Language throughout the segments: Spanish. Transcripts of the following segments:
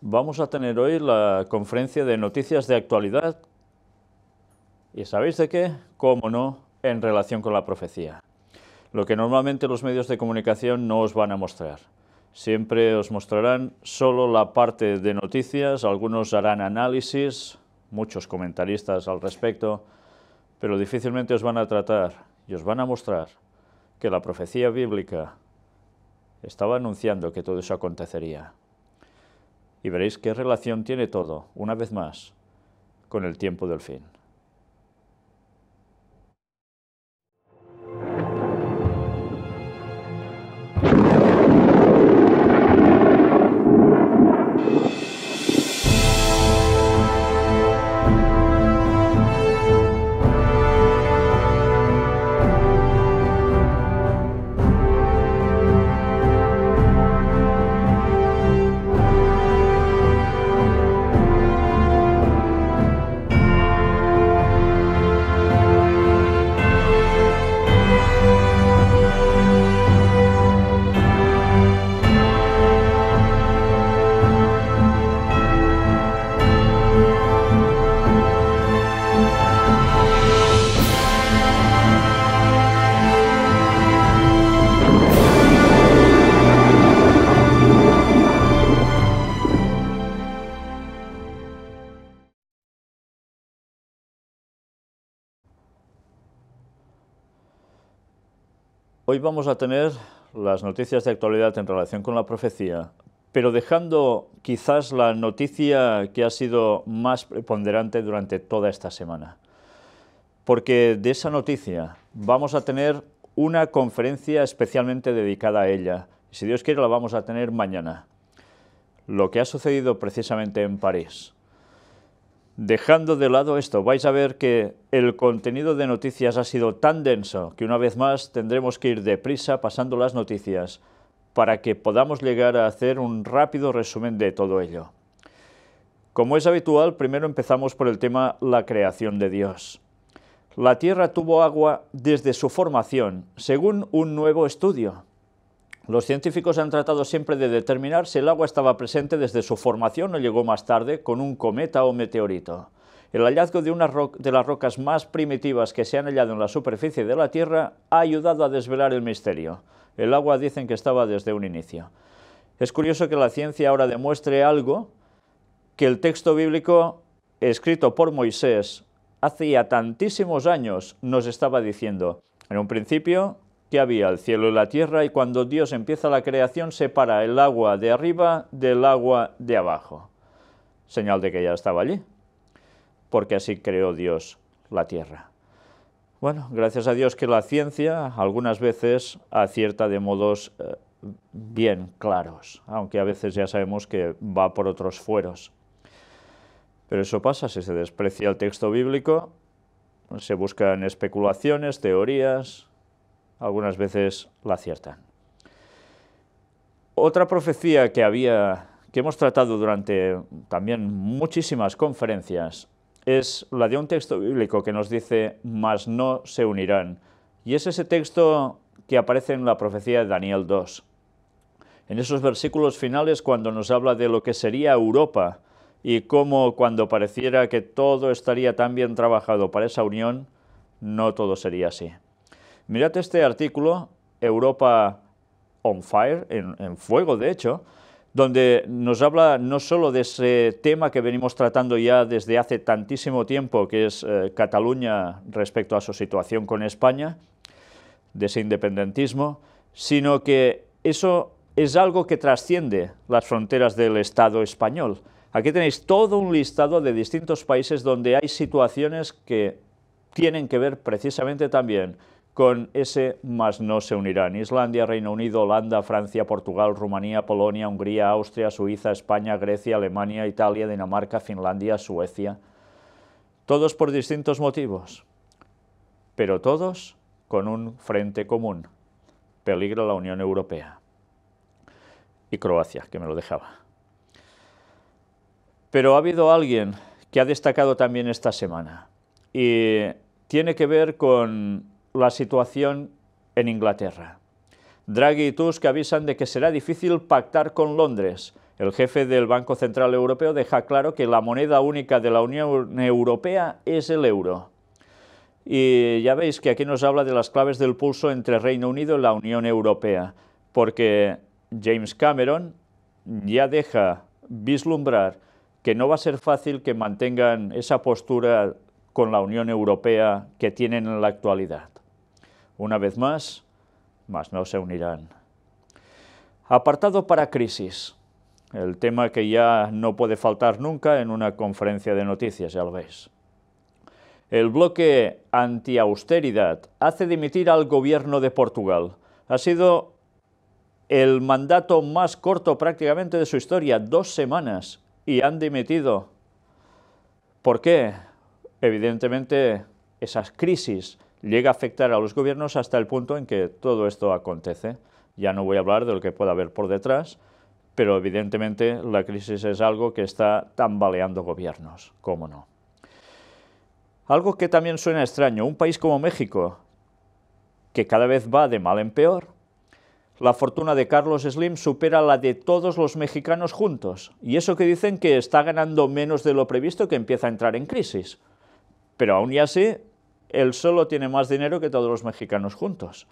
Vamos a tener hoy la conferencia de noticias de actualidad. ¿Y sabéis de qué? Cómo no, en relación con la profecía. Lo que normalmente los medios de comunicación no os van a mostrar. Siempre os mostrarán solo la parte de noticias, algunos harán análisis, muchos comentaristas al respecto, pero difícilmente os van a tratar y os van a mostrar que la profecía bíblica estaba anunciando que todo eso acontecería y veréis qué relación tiene todo, una vez más, con el tiempo del fin. Hoy vamos a tener las noticias de actualidad en relación con la profecía, pero dejando quizás la noticia que ha sido más preponderante durante toda esta semana. Porque de esa noticia vamos a tener una conferencia especialmente dedicada a ella. Si Dios quiere la vamos a tener mañana. Lo que ha sucedido precisamente en París. Dejando de lado esto, vais a ver que el contenido de noticias ha sido tan denso que una vez más tendremos que ir deprisa pasando las noticias para que podamos llegar a hacer un rápido resumen de todo ello. Como es habitual, primero empezamos por el tema la creación de Dios. La Tierra tuvo agua desde su formación, según un nuevo estudio. Los científicos han tratado siempre de determinar si el agua estaba presente desde su formación o llegó más tarde con un cometa o meteorito. El hallazgo de una de las rocas más primitivas que se han hallado en la superficie de la Tierra ha ayudado a desvelar el misterio. El agua dicen que estaba desde un inicio. Es curioso que la ciencia ahora demuestre algo que el texto bíblico escrito por Moisés hacía tantísimos años nos estaba diciendo. En un principio que había el cielo y la tierra, y cuando Dios empieza la creación separa el agua de arriba del agua de abajo. Señal de que ya estaba allí, porque así creó Dios la tierra. Bueno, gracias a Dios que la ciencia algunas veces acierta de modos eh, bien claros, aunque a veces ya sabemos que va por otros fueros. Pero eso pasa si se desprecia el texto bíblico, se buscan especulaciones, teorías, algunas veces la aciertan. Otra profecía que había, que hemos tratado durante también muchísimas conferencias, es la de un texto bíblico que nos dice, mas no se unirán. Y es ese texto que aparece en la profecía de Daniel 2. En esos versículos finales, cuando nos habla de lo que sería Europa y cómo cuando pareciera que todo estaría tan bien trabajado para esa unión, no todo sería así. Mirad este artículo, Europa on fire, en, fuego de hecho, donde nos habla no solo de ese tema que venimos tratando ya desde hace tantísimo tiempo, que es eh, Cataluña respecto a su situación con España, de ese independentismo, sino que eso es algo que trasciende las fronteras del Estado español. Aquí tenéis todo un listado de distintos países donde hay situaciones que tienen que ver precisamente también con ese más no se unirán. Islandia, Reino Unido, Holanda, Francia, Portugal, Rumanía, Polonia, Hungría, Austria, Suiza, España, Grecia, Alemania, Italia, Dinamarca, Finlandia, Suecia. Todos por distintos motivos, pero todos con un frente común. Peligra la Unión Europea. Y Croacia, que me lo dejaba. Pero ha habido alguien que ha destacado también esta semana y tiene que ver con la situación en Inglaterra. Draghi y Tusk avisan de que será difícil pactar con Londres. El jefe del Banco Central Europeo deja claro que la moneda única de la Unión Europea es el euro. Y ya veis que aquí nos habla de las claves del pulso entre Reino Unido y la Unión Europea, porque James Cameron ya deja vislumbrar que no va a ser fácil que mantengan esa postura con la Unión Europea que tienen en la actualidad. Una vez más, más no se unirán. Apartado para crisis, el tema que ya no puede faltar nunca en una conferencia de noticias, ya lo veis. El bloque anti-austeridad hace dimitir al gobierno de Portugal. Ha sido el mandato más corto prácticamente de su historia, dos semanas, y han dimitido. ¿Por qué? Evidentemente, esas crisis llega a afectar a los gobiernos hasta el punto en que todo esto acontece. Ya no voy a hablar de lo que pueda haber por detrás, pero evidentemente la crisis es algo que está tambaleando gobiernos, cómo no. Algo que también suena extraño, un país como México, que cada vez va de mal en peor, la fortuna de Carlos Slim supera la de todos los mexicanos juntos, y eso que dicen que está ganando menos de lo previsto que empieza a entrar en crisis. Pero aún y así, él solo tiene más dinero que todos los mexicanos juntos.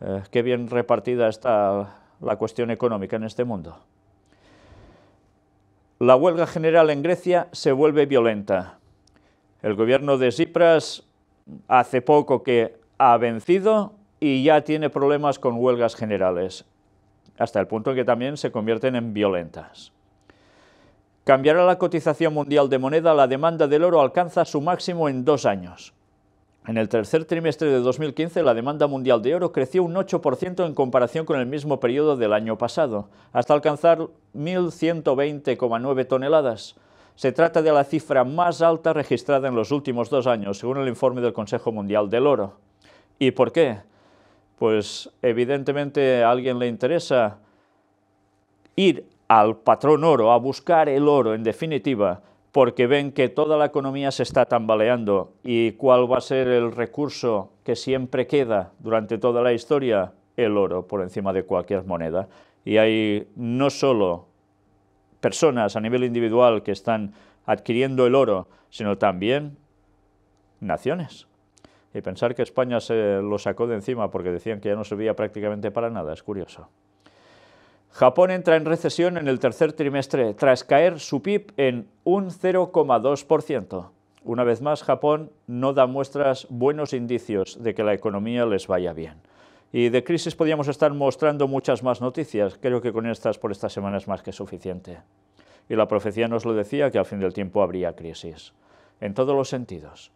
Eh, qué bien repartida está la cuestión económica en este mundo. La huelga general en Grecia se vuelve violenta. El gobierno de Tsipras hace poco que ha vencido y ya tiene problemas con huelgas generales, hasta el punto en que también se convierten en violentas cambiará la cotización mundial de moneda, la demanda del oro alcanza su máximo en dos años. En el tercer trimestre de 2015, la demanda mundial de oro creció un 8% en comparación con el mismo periodo del año pasado, hasta alcanzar 1.120,9 toneladas. Se trata de la cifra más alta registrada en los últimos dos años, según el informe del Consejo Mundial del Oro. ¿Y por qué? Pues evidentemente a alguien le interesa ir al patrón oro, a buscar el oro en definitiva, porque ven que toda la economía se está tambaleando y cuál va a ser el recurso que siempre queda durante toda la historia, el oro por encima de cualquier moneda. Y hay no solo personas a nivel individual que están adquiriendo el oro, sino también naciones. Y pensar que España se lo sacó de encima porque decían que ya no servía prácticamente para nada, es curioso. Japón entra en recesión en el tercer trimestre tras caer su PIB en un 0,2%. Una vez más, Japón no da muestras buenos indicios de que la economía les vaya bien. Y de crisis podríamos estar mostrando muchas más noticias. Creo que con estas por esta semana es más que suficiente. Y la profecía nos lo decía que al fin del tiempo habría crisis. En todos los sentidos.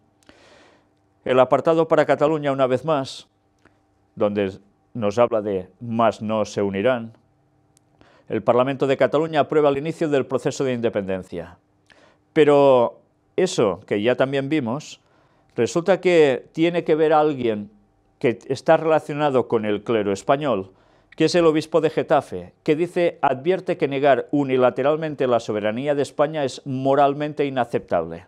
El apartado para Cataluña, una vez más, donde nos habla de más no se unirán, el Parlamento de Cataluña aprueba el inicio del proceso de independencia. Pero eso, que ya también vimos, resulta que tiene que ver a alguien que está relacionado con el clero español, que es el obispo de Getafe, que dice, advierte que negar unilateralmente la soberanía de España es moralmente inaceptable.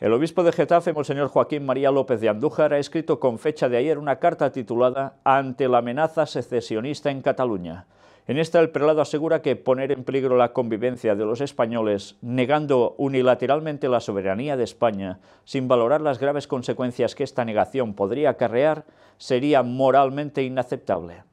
El obispo de Getafe, Monseñor Joaquín María López de Andújar, ha escrito con fecha de ayer una carta titulada Ante la amenaza secesionista en Cataluña, en esta, el prelado asegura que poner en peligro la convivencia de los españoles, negando unilateralmente la soberanía de España, sin valorar las graves consecuencias que esta negación podría acarrear, sería moralmente inaceptable.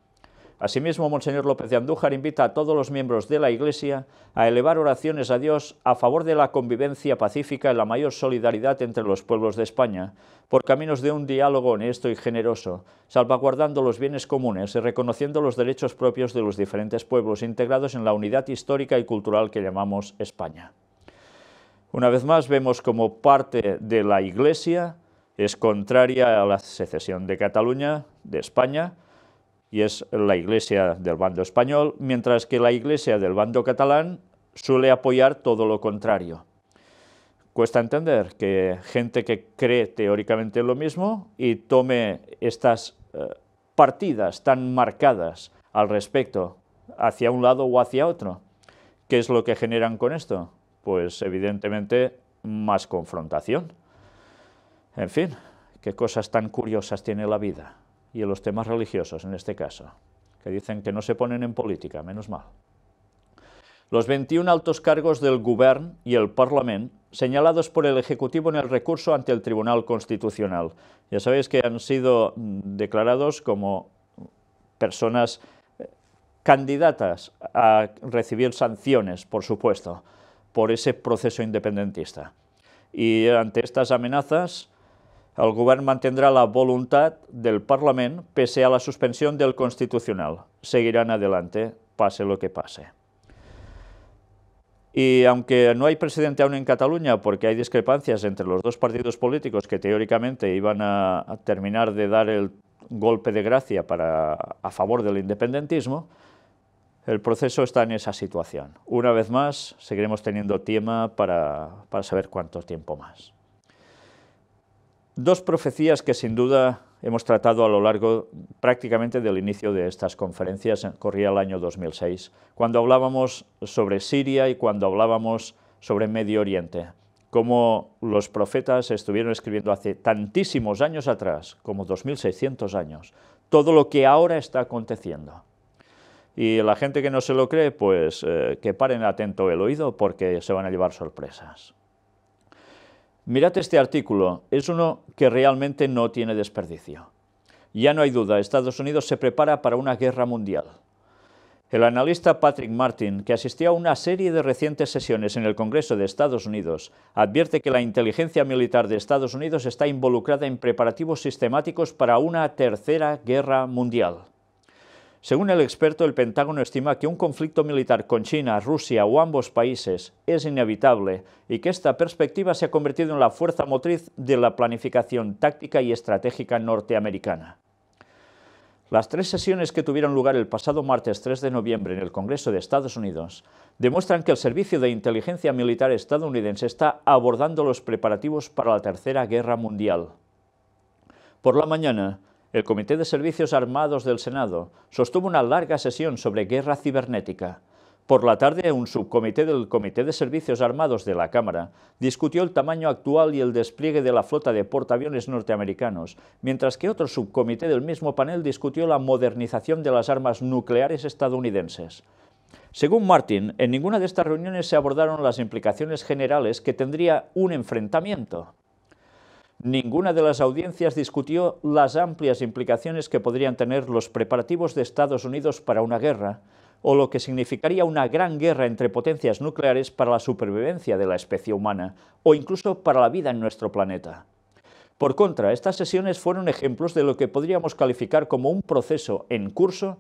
Asimismo, Monseñor López de Andújar invita a todos los miembros de la Iglesia a elevar oraciones a Dios a favor de la convivencia pacífica y la mayor solidaridad entre los pueblos de España, por caminos de un diálogo honesto y generoso, salvaguardando los bienes comunes y reconociendo los derechos propios de los diferentes pueblos integrados en la unidad histórica y cultural que llamamos España. Una vez más vemos como parte de la Iglesia es contraria a la secesión de Cataluña, de España, y es la Iglesia del bando español, mientras que la Iglesia del bando catalán suele apoyar todo lo contrario. Cuesta entender que gente que cree teóricamente lo mismo y tome estas eh, partidas tan marcadas al respecto, hacia un lado o hacia otro. ¿Qué es lo que generan con esto? Pues evidentemente más confrontación. En fin, qué cosas tan curiosas tiene la vida y en los temas religiosos, en este caso, que dicen que no se ponen en política, menos mal. Los 21 altos cargos del Govern y el Parlament, señalados por el Ejecutivo en el recurso ante el Tribunal Constitucional. Ya sabéis que han sido mm, declarados como personas eh, candidatas a recibir sanciones, por supuesto, por ese proceso independentista. Y ante estas amenazas, el gobierno mantendrá la voluntad del Parlamento, pese a la suspensión del Constitucional. Seguirán adelante, pase lo que pase. Y aunque no hay presidente aún en Cataluña porque hay discrepancias entre los dos partidos políticos que teóricamente iban a terminar de dar el golpe de gracia a favor del independentismo, el proceso está en esa situación. Una vez más, seguiremos teniendo tema para saber cuánto tiempo más. Dos profecías que sin duda hemos tratado a lo largo prácticamente del inicio de estas conferencias, corría el año 2006, cuando hablábamos sobre Siria y cuando hablábamos sobre Medio Oriente, Cómo los profetas estuvieron escribiendo hace tantísimos años atrás, como 2600 años, todo lo que ahora está aconteciendo. Y la gente que no se lo cree, pues eh, que paren atento el oído porque se van a llevar sorpresas. Mirad este artículo, es uno que realmente no tiene desperdicio. Ya no hay duda, Estados Unidos se prepara para una guerra mundial. El analista Patrick Martin, que asistió a una serie de recientes sesiones en el Congreso de Estados Unidos, advierte que la inteligencia militar de Estados Unidos está involucrada en preparativos sistemáticos para una tercera guerra mundial. Según el experto, el Pentágono estima que un conflicto militar con China, Rusia o ambos países es inevitable y que esta perspectiva se ha convertido en la fuerza motriz de la planificación táctica y estratégica norteamericana. Las tres sesiones que tuvieron lugar el pasado martes 3 de noviembre en el Congreso de Estados Unidos demuestran que el Servicio de Inteligencia Militar estadounidense está abordando los preparativos para la Tercera Guerra Mundial. Por la mañana, el Comité de Servicios Armados del Senado sostuvo una larga sesión sobre guerra cibernética. Por la tarde, un subcomité del Comité de Servicios Armados de la Cámara discutió el tamaño actual y el despliegue de la flota de portaaviones norteamericanos, mientras que otro subcomité del mismo panel discutió la modernización de las armas nucleares estadounidenses. Según Martin, en ninguna de estas reuniones se abordaron las implicaciones generales que tendría un enfrentamiento. Ninguna de las audiencias discutió las amplias implicaciones que podrían tener los preparativos de Estados Unidos para una guerra, o lo que significaría una gran guerra entre potencias nucleares para la supervivencia de la especie humana, o incluso para la vida en nuestro planeta. Por contra, estas sesiones fueron ejemplos de lo que podríamos calificar como un proceso en curso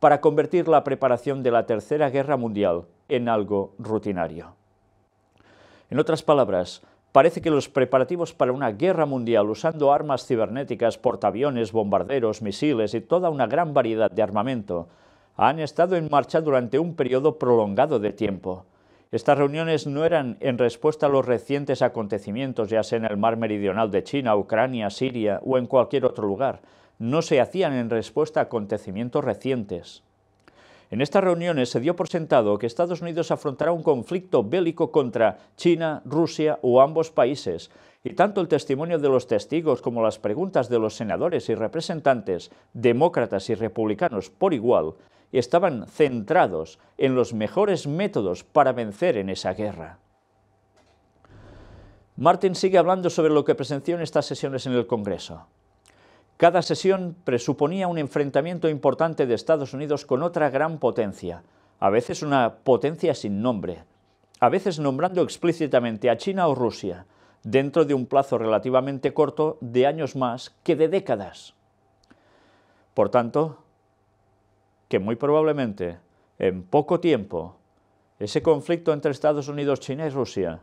para convertir la preparación de la Tercera Guerra Mundial en algo rutinario. En otras palabras, Parece que los preparativos para una guerra mundial usando armas cibernéticas, portaaviones, bombarderos, misiles y toda una gran variedad de armamento han estado en marcha durante un periodo prolongado de tiempo. Estas reuniones no eran en respuesta a los recientes acontecimientos, ya sea en el mar meridional de China, Ucrania, Siria o en cualquier otro lugar. No se hacían en respuesta a acontecimientos recientes. En estas reuniones se dio por sentado que Estados Unidos afrontará un conflicto bélico contra China, Rusia o ambos países, y tanto el testimonio de los testigos como las preguntas de los senadores y representantes, demócratas y republicanos por igual, estaban centrados en los mejores métodos para vencer en esa guerra. Martin sigue hablando sobre lo que presenció en estas sesiones en el Congreso. Cada sesión presuponía un enfrentamiento importante de Estados Unidos con otra gran potencia, a veces una potencia sin nombre, a veces nombrando explícitamente a China o Rusia, dentro de un plazo relativamente corto de años más que de décadas. Por tanto, que muy probablemente, en poco tiempo, ese conflicto entre Estados Unidos, China y Rusia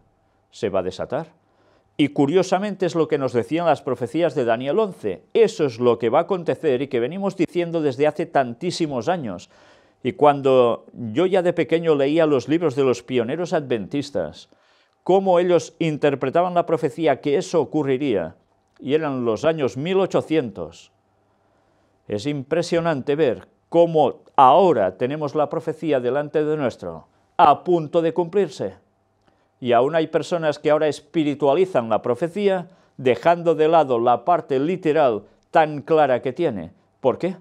se va a desatar. Y curiosamente es lo que nos decían las profecías de Daniel 11. Eso es lo que va a acontecer y que venimos diciendo desde hace tantísimos años. Y cuando yo ya de pequeño leía los libros de los pioneros adventistas, cómo ellos interpretaban la profecía que eso ocurriría, y eran los años 1800, es impresionante ver cómo ahora tenemos la profecía delante de nuestro, a punto de cumplirse y aún hay personas que ahora espiritualizan la profecía, dejando de lado la parte literal tan clara que tiene. ¿Por qué?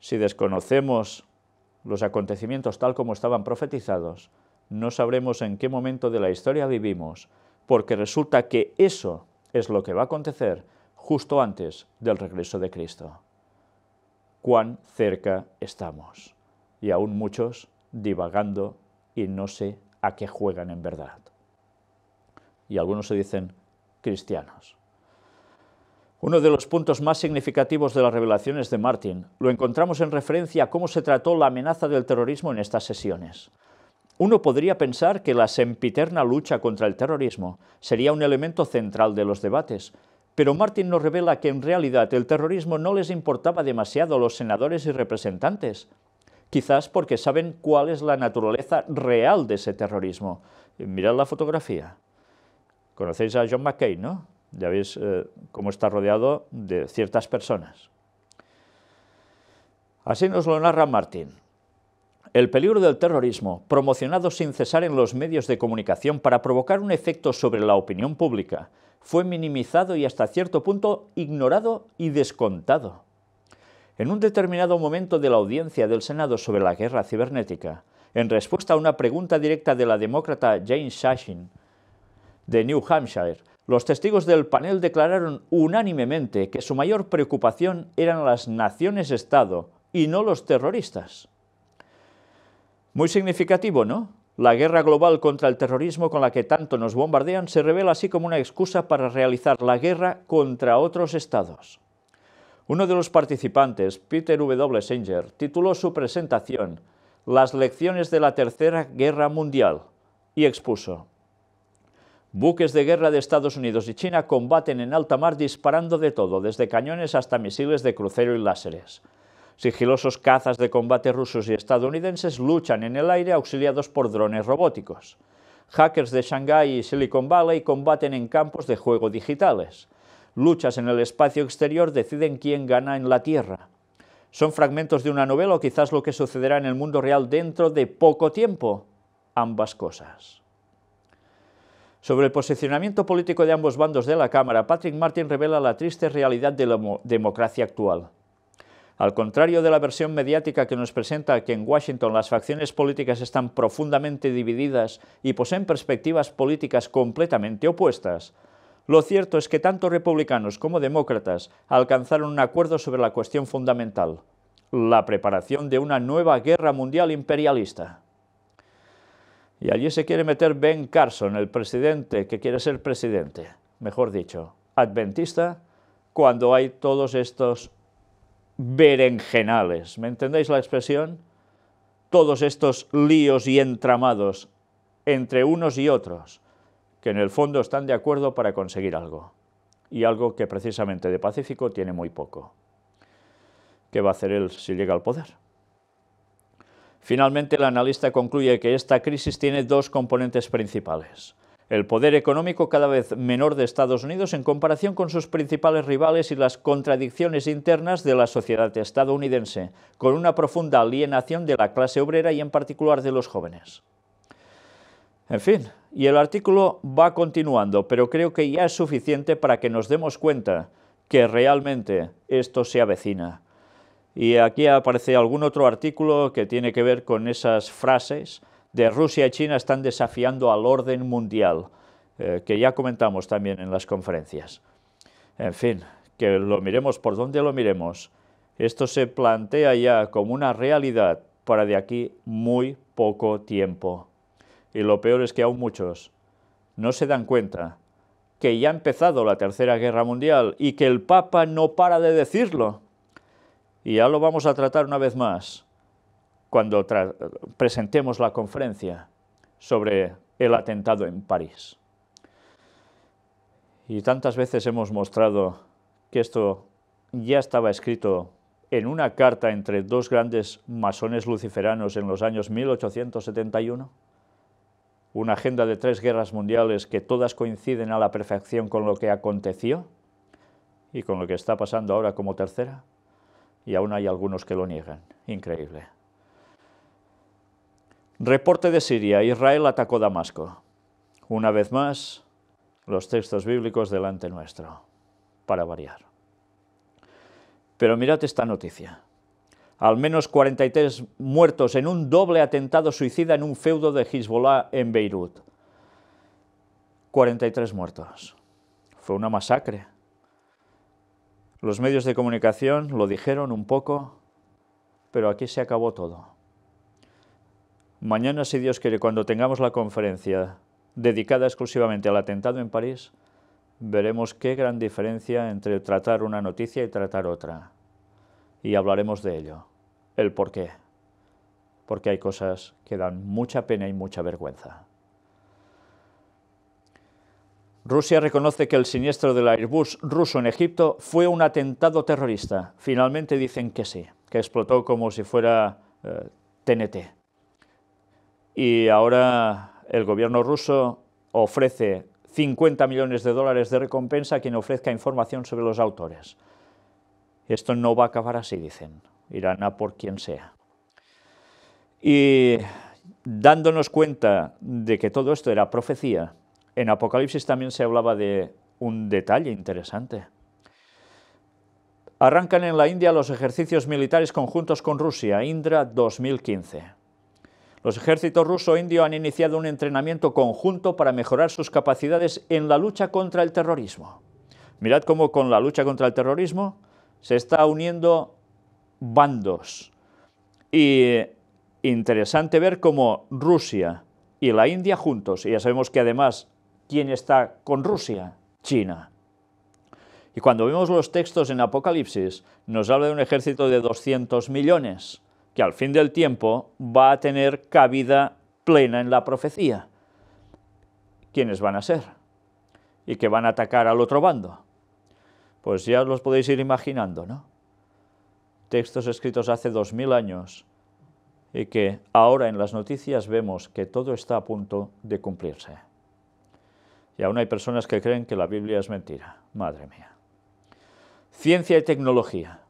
Si desconocemos los acontecimientos tal como estaban profetizados, no sabremos en qué momento de la historia vivimos, porque resulta que eso es lo que va a acontecer justo antes del regreso de Cristo. Cuán cerca estamos, y aún muchos divagando y no se a qué juegan en verdad. Y algunos se dicen cristianos. Uno de los puntos más significativos de las revelaciones de Martin lo encontramos en referencia a cómo se trató la amenaza del terrorismo en estas sesiones. Uno podría pensar que la sempiterna lucha contra el terrorismo sería un elemento central de los debates, pero Martin nos revela que en realidad el terrorismo no les importaba demasiado a los senadores y representantes, quizás porque saben cuál es la naturaleza real de ese terrorismo. Mirad la fotografía. Conocéis a John McCain, ¿no? Ya veis eh, cómo está rodeado de ciertas personas. Así nos lo narra Martín. El peligro del terrorismo, promocionado sin cesar en los medios de comunicación para provocar un efecto sobre la opinión pública, fue minimizado y hasta cierto punto ignorado y descontado. En un determinado momento de la audiencia del Senado sobre la guerra cibernética, en respuesta a una pregunta directa de la demócrata Jane Sachin de New Hampshire, los testigos del panel declararon unánimemente que su mayor preocupación eran las naciones-estado y no los terroristas. Muy significativo, ¿no? La guerra global contra el terrorismo con la que tanto nos bombardean se revela así como una excusa para realizar la guerra contra otros estados. Uno de los participantes, Peter W. Singer, tituló su presentación Las lecciones de la Tercera Guerra Mundial y expuso Buques de guerra de Estados Unidos y China combaten en alta mar disparando de todo, desde cañones hasta misiles de crucero y láseres. Sigilosos cazas de combate rusos y estadounidenses luchan en el aire auxiliados por drones robóticos. Hackers de Shanghai y Silicon Valley combaten en campos de juego digitales luchas en el espacio exterior deciden quién gana en la Tierra. Son fragmentos de una novela o quizás lo que sucederá en el mundo real dentro de poco tiempo. Ambas cosas. Sobre el posicionamiento político de ambos bandos de la Cámara, Patrick Martin revela la triste realidad de la democracia actual. Al contrario de la versión mediática que nos presenta que en Washington las facciones políticas están profundamente divididas y poseen perspectivas políticas completamente opuestas, lo cierto es que tanto republicanos como demócratas alcanzaron un acuerdo sobre la cuestión fundamental, la preparación de una nueva guerra mundial imperialista. Y allí se quiere meter Ben Carson, el presidente que quiere ser presidente, mejor dicho, adventista, cuando hay todos estos berenjenales. ¿Me entendéis la expresión? Todos estos líos y entramados entre unos y otros que en el fondo están de acuerdo para conseguir algo, y algo que precisamente de pacífico tiene muy poco. ¿Qué va a hacer él si llega al poder? Finalmente, el analista concluye que esta crisis tiene dos componentes principales. El poder económico cada vez menor de Estados Unidos en comparación con sus principales rivales y las contradicciones internas de la sociedad estadounidense, con una profunda alienación de la clase obrera y en particular de los jóvenes. En fin, y el artículo va continuando, pero creo que ya es suficiente para que nos demos cuenta que realmente esto se avecina. Y aquí aparece algún otro artículo que tiene que ver con esas frases de Rusia y China están desafiando al orden mundial, eh, que ya comentamos también en las conferencias. En fin, que lo miremos por donde lo miremos, esto se plantea ya como una realidad para de aquí muy poco tiempo y lo peor es que aún muchos no se dan cuenta que ya ha empezado la Tercera Guerra Mundial y que el Papa no para de decirlo. Y ya lo vamos a tratar una vez más cuando presentemos la conferencia sobre el atentado en París. Y tantas veces hemos mostrado que esto ya estaba escrito en una carta entre dos grandes masones luciferanos en los años 1871 una agenda de tres guerras mundiales que todas coinciden a la perfección con lo que aconteció y con lo que está pasando ahora como tercera, y aún hay algunos que lo niegan. Increíble. Reporte de Siria. Israel atacó Damasco. Una vez más, los textos bíblicos delante nuestro, para variar. Pero mirad esta noticia. Al menos 43 muertos en un doble atentado suicida en un feudo de Hezbollah en Beirut. 43 muertos. Fue una masacre. Los medios de comunicación lo dijeron un poco, pero aquí se acabó todo. Mañana, si Dios quiere, cuando tengamos la conferencia dedicada exclusivamente al atentado en París, veremos qué gran diferencia entre tratar una noticia y tratar otra y hablaremos de ello, el por qué, porque hay cosas que dan mucha pena y mucha vergüenza. Rusia reconoce que el siniestro del Airbus ruso en Egipto fue un atentado terrorista. Finalmente dicen que sí, que explotó como si fuera TNT. Eh, y ahora el gobierno ruso ofrece 50 millones de dólares de recompensa a quien ofrezca información sobre los autores. Esto no va a acabar así, dicen. Irán a por quien sea. Y dándonos cuenta de que todo esto era profecía, en Apocalipsis también se hablaba de un detalle interesante. Arrancan en la India los ejercicios militares conjuntos con Rusia, Indra 2015. Los ejércitos ruso-indio e han iniciado un entrenamiento conjunto para mejorar sus capacidades en la lucha contra el terrorismo. Mirad cómo con la lucha contra el terrorismo se está uniendo bandos. Y interesante ver cómo Rusia y la India juntos, y ya sabemos que además, ¿quién está con Rusia? China. Y cuando vemos los textos en Apocalipsis, nos habla de un ejército de 200 millones, que al fin del tiempo va a tener cabida plena en la profecía. ¿Quiénes van a ser? Y que van a atacar al otro bando. Pues ya los podéis ir imaginando, ¿no? Textos escritos hace dos mil años y que ahora en las noticias vemos que todo está a punto de cumplirse. Y aún hay personas que creen que la Biblia es mentira. Madre mía. Ciencia y tecnología.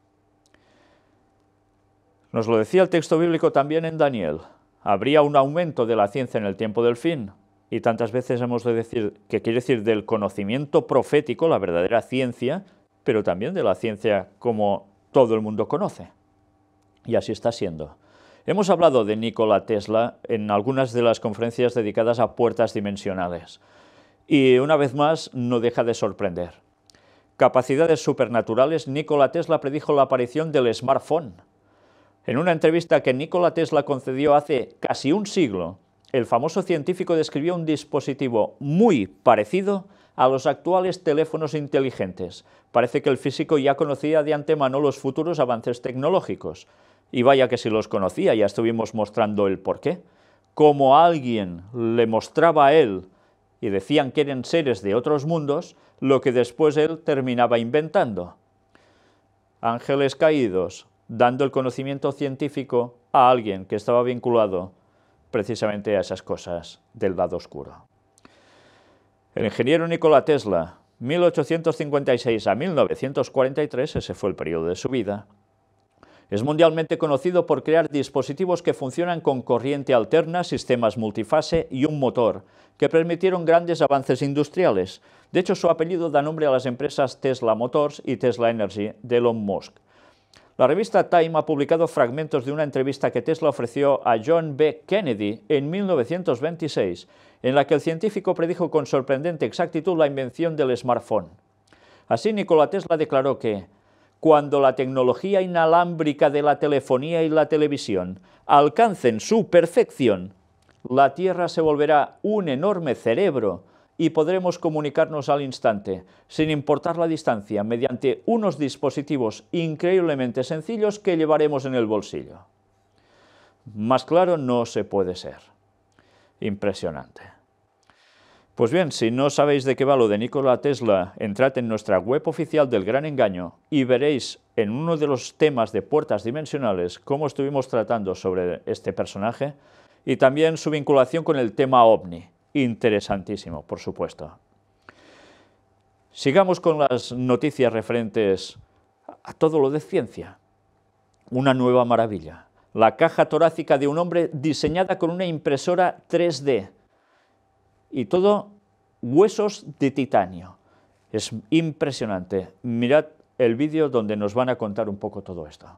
Nos lo decía el texto bíblico también en Daniel. Habría un aumento de la ciencia en el tiempo del fin. Y tantas veces hemos de decir que quiere decir del conocimiento profético, la verdadera ciencia, pero también de la ciencia como todo el mundo conoce. Y así está siendo. Hemos hablado de Nikola Tesla en algunas de las conferencias dedicadas a puertas dimensionales. Y una vez más, no deja de sorprender. Capacidades supernaturales, Nikola Tesla predijo la aparición del smartphone. En una entrevista que Nikola Tesla concedió hace casi un siglo, el famoso científico describió un dispositivo muy parecido a los actuales teléfonos inteligentes. Parece que el físico ya conocía de antemano los futuros avances tecnológicos. Y vaya que si los conocía, ya estuvimos mostrando el porqué. Como alguien le mostraba a él y decían que eran seres de otros mundos, lo que después él terminaba inventando. Ángeles caídos, dando el conocimiento científico a alguien que estaba vinculado precisamente a esas cosas del lado oscuro. El ingeniero Nikola Tesla, 1856 a 1943, ese fue el periodo de su vida, es mundialmente conocido por crear dispositivos que funcionan con corriente alterna, sistemas multifase y un motor, que permitieron grandes avances industriales. De hecho, su apellido da nombre a las empresas Tesla Motors y Tesla Energy de Elon Musk. La revista Time ha publicado fragmentos de una entrevista que Tesla ofreció a John B. Kennedy en 1926, en la que el científico predijo con sorprendente exactitud la invención del smartphone. Así, Nikola Tesla declaró que, cuando la tecnología inalámbrica de la telefonía y la televisión alcancen su perfección, la Tierra se volverá un enorme cerebro y podremos comunicarnos al instante, sin importar la distancia, mediante unos dispositivos increíblemente sencillos que llevaremos en el bolsillo. Más claro no se puede ser. Impresionante. Pues bien, si no sabéis de qué va lo de Nikola Tesla, entrad en nuestra web oficial del Gran Engaño y veréis en uno de los temas de puertas dimensionales cómo estuvimos tratando sobre este personaje y también su vinculación con el tema ovni interesantísimo, por supuesto. Sigamos con las noticias referentes a todo lo de ciencia. Una nueva maravilla. La caja torácica de un hombre diseñada con una impresora 3D. Y todo huesos de titanio. Es impresionante. Mirad el vídeo donde nos van a contar un poco todo esto.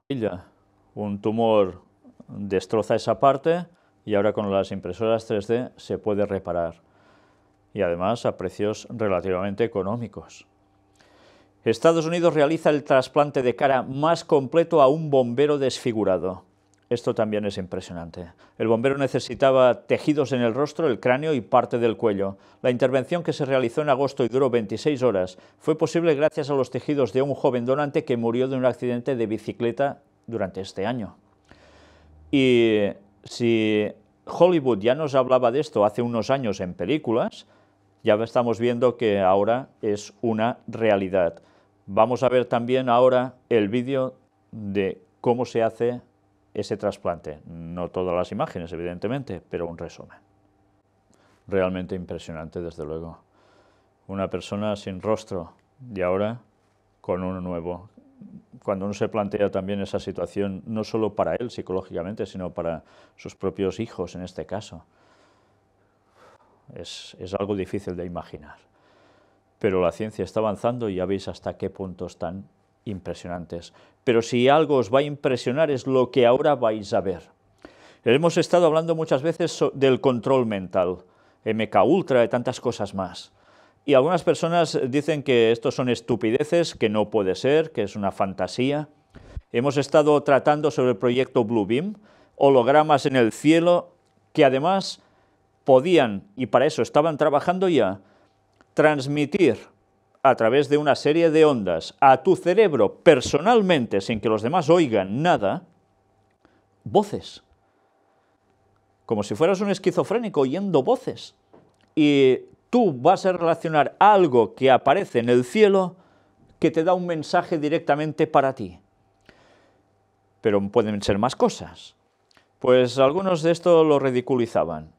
Un tumor destroza esa parte, y ahora con las impresoras 3D se puede reparar y además a precios relativamente económicos. Estados Unidos realiza el trasplante de cara más completo a un bombero desfigurado. Esto también es impresionante. El bombero necesitaba tejidos en el rostro, el cráneo y parte del cuello. La intervención que se realizó en agosto y duró 26 horas fue posible gracias a los tejidos de un joven donante que murió de un accidente de bicicleta durante este año. Y si Hollywood ya nos hablaba de esto hace unos años en películas, ya estamos viendo que ahora es una realidad. Vamos a ver también ahora el vídeo de cómo se hace ese trasplante. No todas las imágenes, evidentemente, pero un resumen. Realmente impresionante, desde luego. Una persona sin rostro y ahora con uno nuevo cuando uno se plantea también esa situación, no solo para él psicológicamente, sino para sus propios hijos en este caso, es, es algo difícil de imaginar. Pero la ciencia está avanzando y ya veis hasta qué puntos tan impresionantes. Pero si algo os va a impresionar es lo que ahora vais a ver. Hemos estado hablando muchas veces del control mental, MK Ultra y tantas cosas más. Y algunas personas dicen que esto son estupideces, que no puede ser, que es una fantasía. Hemos estado tratando sobre el proyecto Bluebeam, hologramas en el cielo, que además podían, y para eso estaban trabajando ya, transmitir a través de una serie de ondas a tu cerebro personalmente, sin que los demás oigan nada, voces. Como si fueras un esquizofrénico oyendo voces. Y tú vas a relacionar algo que aparece en el cielo que te da un mensaje directamente para ti. Pero pueden ser más cosas. Pues algunos de esto lo ridiculizaban.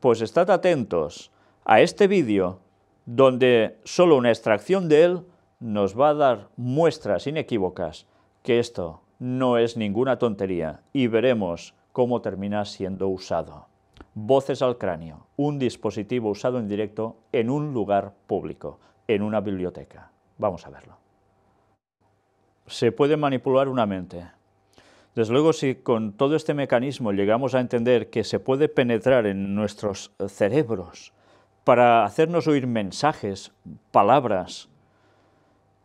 Pues estad atentos a este vídeo donde solo una extracción de él nos va a dar muestras inequívocas que esto no es ninguna tontería y veremos cómo termina siendo usado. Voces al cráneo, un dispositivo usado en directo en un lugar público, en una biblioteca. Vamos a verlo. Se puede manipular una mente. Desde luego, si con todo este mecanismo llegamos a entender que se puede penetrar en nuestros cerebros para hacernos oír mensajes, palabras,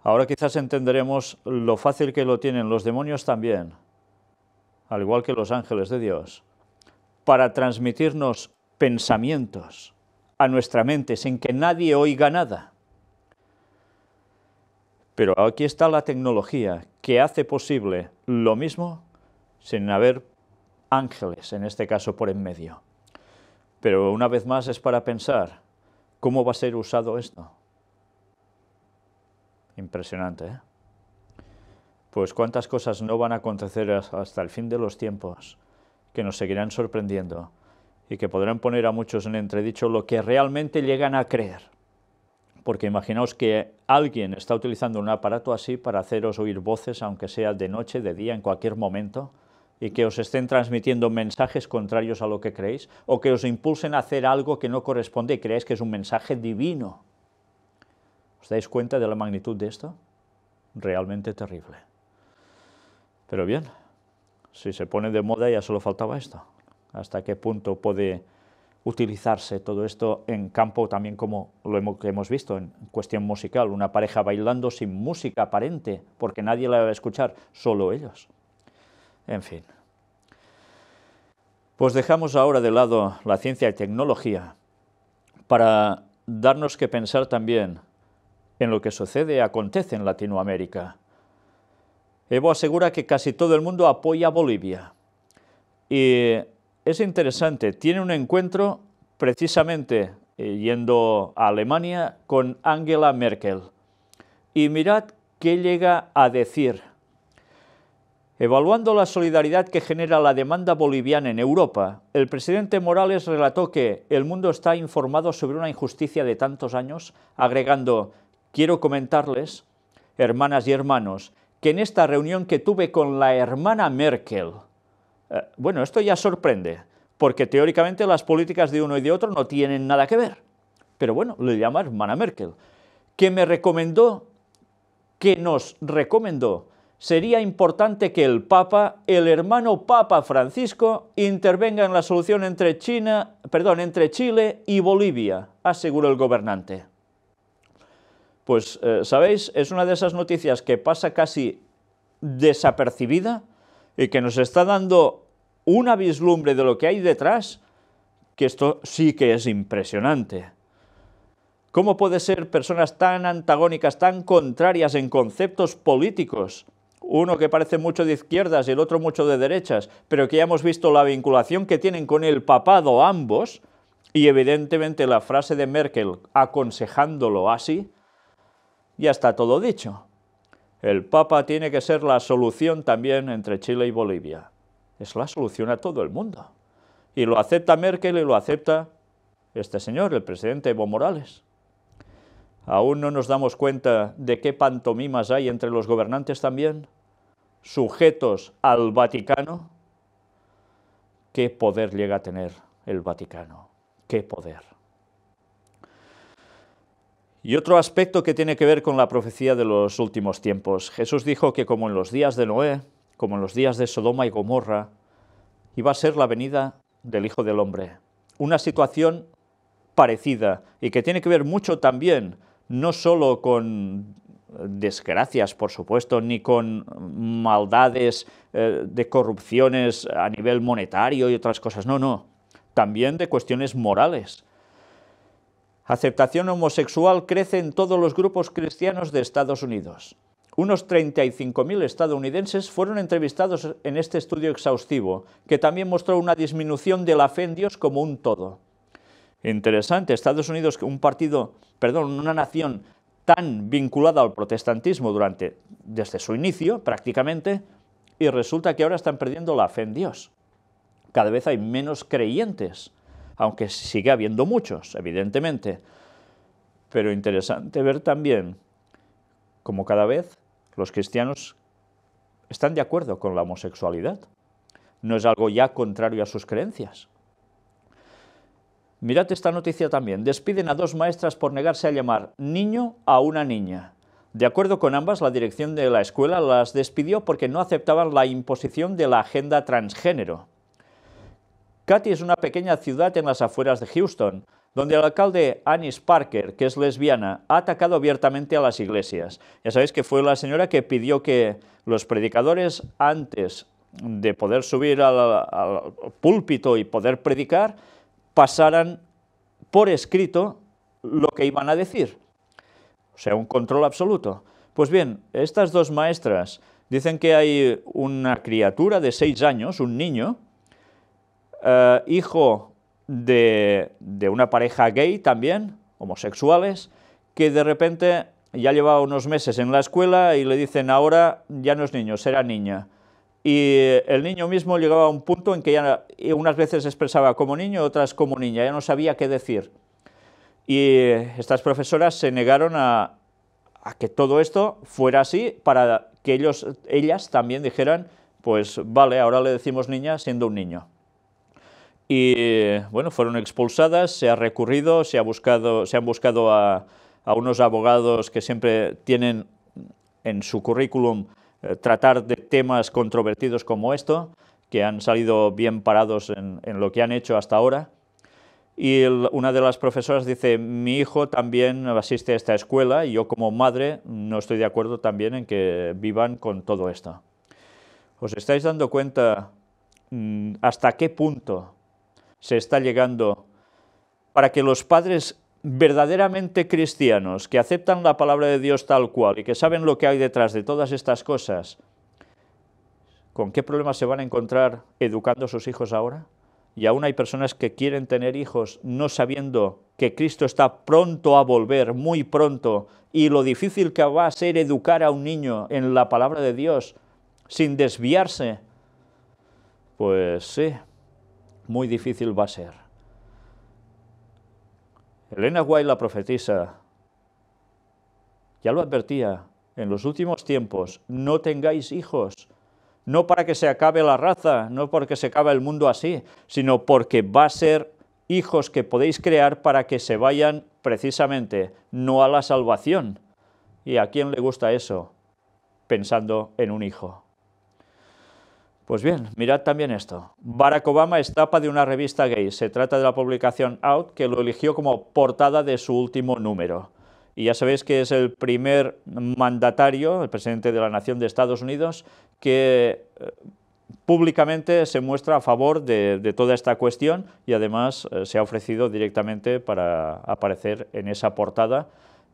ahora quizás entenderemos lo fácil que lo tienen los demonios también, al igual que los ángeles de Dios para transmitirnos pensamientos a nuestra mente sin que nadie oiga nada. Pero aquí está la tecnología que hace posible lo mismo sin haber ángeles, en este caso por en medio. Pero una vez más es para pensar cómo va a ser usado esto. Impresionante, ¿eh? Pues cuántas cosas no van a acontecer hasta el fin de los tiempos que nos seguirán sorprendiendo y que podrán poner a muchos en entredicho lo que realmente llegan a creer. Porque imaginaos que alguien está utilizando un aparato así para haceros oír voces, aunque sea de noche, de día, en cualquier momento, y que os estén transmitiendo mensajes contrarios a lo que creéis, o que os impulsen a hacer algo que no corresponde y creáis que es un mensaje divino. ¿Os dais cuenta de la magnitud de esto? Realmente terrible. Pero bien, si se pone de moda ya solo faltaba esto. ¿Hasta qué punto puede utilizarse todo esto en campo también como lo hemos, visto en cuestión musical? Una pareja bailando sin música aparente, porque nadie la va a escuchar, solo ellos. En fin. Pues dejamos ahora de lado la ciencia y tecnología para darnos que pensar también en lo que sucede y acontece en Latinoamérica Evo asegura que casi todo el mundo apoya a Bolivia. Y es interesante, tiene un encuentro precisamente eh, yendo a Alemania con Angela Merkel. Y mirad qué llega a decir. Evaluando la solidaridad que genera la demanda boliviana en Europa, el presidente Morales relató que el mundo está informado sobre una injusticia de tantos años, agregando, quiero comentarles, hermanas y hermanos, que en esta reunión que tuve con la hermana Merkel, eh, bueno, esto ya sorprende, porque teóricamente las políticas de uno y de otro no tienen nada que ver. Pero bueno, le llama hermana Merkel, que me recomendó, que nos recomendó, sería importante que el Papa, el hermano Papa Francisco, intervenga en la solución entre, China, perdón, entre Chile y Bolivia, aseguró el gobernante. Pues, eh, ¿sabéis? Es una de esas noticias que pasa casi desapercibida y que nos está dando una vislumbre de lo que hay detrás, que esto sí que es impresionante. ¿Cómo puede ser personas tan antagónicas, tan contrarias en conceptos políticos? Uno que parece mucho de izquierdas y el otro mucho de derechas, pero que ya hemos visto la vinculación que tienen con el papado ambos, y evidentemente la frase de Merkel aconsejándolo así, ya está todo dicho. El Papa tiene que ser la solución también entre Chile y Bolivia. Es la solución a todo el mundo. Y lo acepta Merkel y lo acepta este señor, el presidente Evo Morales. Aún no nos damos cuenta de qué pantomimas hay entre los gobernantes también, sujetos al Vaticano. ¿Qué poder llega a tener el Vaticano? ¿Qué poder? Y otro aspecto que tiene que ver con la profecía de los últimos tiempos. Jesús dijo que como en los días de Noé, como en los días de Sodoma y Gomorra, iba a ser la venida del Hijo del Hombre. Una situación parecida y que tiene que ver mucho también, no solo con desgracias, por supuesto, ni con maldades eh, de corrupciones a nivel monetario y otras cosas, no, no, también de cuestiones morales aceptación homosexual crece en todos los grupos cristianos de Estados Unidos. Unos 35.000 estadounidenses fueron entrevistados en este estudio exhaustivo, que también mostró una disminución de la fe en Dios como un todo. Interesante, Estados Unidos, un partido, perdón, una nación tan vinculada al protestantismo durante, desde su inicio prácticamente, y resulta que ahora están perdiendo la fe en Dios. Cada vez hay menos creyentes aunque sigue habiendo muchos, evidentemente. Pero interesante ver también cómo cada vez los cristianos están de acuerdo con la homosexualidad. No es algo ya contrario a sus creencias. Mirad esta noticia también. Despiden a dos maestras por negarse a llamar niño a una niña. De acuerdo con ambas, la dirección de la escuela las despidió porque no aceptaban la imposición de la agenda transgénero. Katy es una pequeña ciudad en las afueras de Houston, donde el alcalde Anis Parker, que es lesbiana, ha atacado abiertamente a las iglesias. Ya sabéis que fue la señora que pidió que los predicadores, antes de poder subir al, al púlpito y poder predicar, pasaran por escrito lo que iban a decir. O sea, un control absoluto. Pues bien, estas dos maestras dicen que hay una criatura de seis años, un niño, eh, hijo de, una pareja gay también, homosexuales, que de repente ya llevaba unos meses en la escuela y le dicen ahora ya no es niño, será niña. Y el niño mismo llegaba a un punto en que ya unas veces expresaba como niño, otras como niña, ya no sabía qué decir. Y estas profesoras se negaron a, a que todo esto fuera así para que ellos, ellas también dijeran, pues vale, ahora le decimos niña siendo un niño y bueno, fueron expulsadas, se ha recurrido, se, ha buscado, se han buscado a, unos abogados que siempre tienen en su currículum eh, tratar de temas controvertidos como esto, que han salido bien parados en, lo que han hecho hasta ahora. Y una de las profesoras dice, mi hijo también asiste a esta escuela y yo como madre no estoy de acuerdo también en que vivan con todo esto. ¿Os estáis dando cuenta mm, hasta qué punto se está llegando para que los padres verdaderamente cristianos que aceptan la palabra de Dios tal cual y que saben lo que hay detrás de todas estas cosas, ¿con qué problemas se van a encontrar educando a sus hijos ahora? Y aún hay personas que quieren tener hijos no sabiendo que Cristo está pronto a volver, muy pronto, y lo difícil que va a ser educar a un niño en la palabra de Dios sin desviarse. Pues sí, muy difícil va a ser. Elena White, la profetisa, ya lo advertía, en los últimos tiempos, no tengáis hijos, no para que se acabe la raza, no porque se acabe el mundo así, sino porque va a ser hijos que podéis crear para que se vayan precisamente, no a la salvación. ¿Y a quién le gusta eso? Pensando en un hijo. Pues bien, mirad también esto. Barack Obama es tapa de una revista gay. Se trata de la publicación Out, que lo eligió como portada de su último número. Y ya sabéis que es el primer mandatario, el presidente de la nación de Estados Unidos, que eh, públicamente se muestra a favor de, toda esta cuestión y además eh, se ha ofrecido directamente para aparecer en esa portada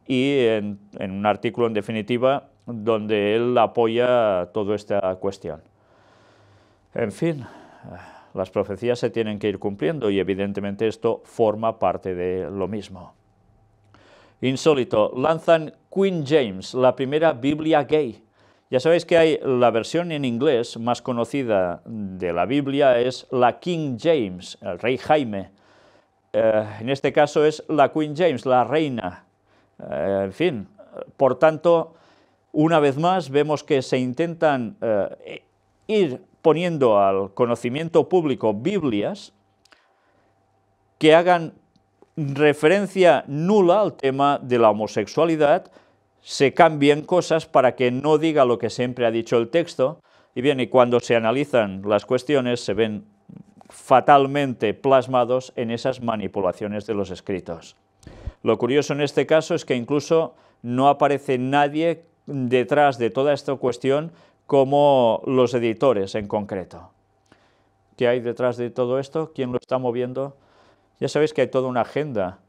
y en un artículo en definitiva donde él apoya toda esta cuestión. En fin, las profecías se tienen que ir cumpliendo y evidentemente esto forma parte de lo mismo. Insólito, lanzan Queen James, la primera Biblia gay. Ya sabéis que hay la versión en inglés más conocida de la Biblia, es la King James, el rey Jaime. Eh, en este caso es la Queen James, la reina. Eh, en fin, por tanto, una vez más vemos que se intentan eh, ir poniendo al conocimiento público Biblias que hagan referencia nula al tema de la homosexualidad, se cambien cosas para que no diga lo que siempre ha dicho el texto, y bien, y cuando se analizan las cuestiones se ven fatalmente plasmados en esas manipulaciones de los escritos. Lo curioso en este caso es que incluso no aparece nadie detrás de toda esta cuestión como los editores en concreto. ¿Qué hay detrás de todo esto? ¿Quién lo está moviendo? Ya sabéis que hay toda una agenda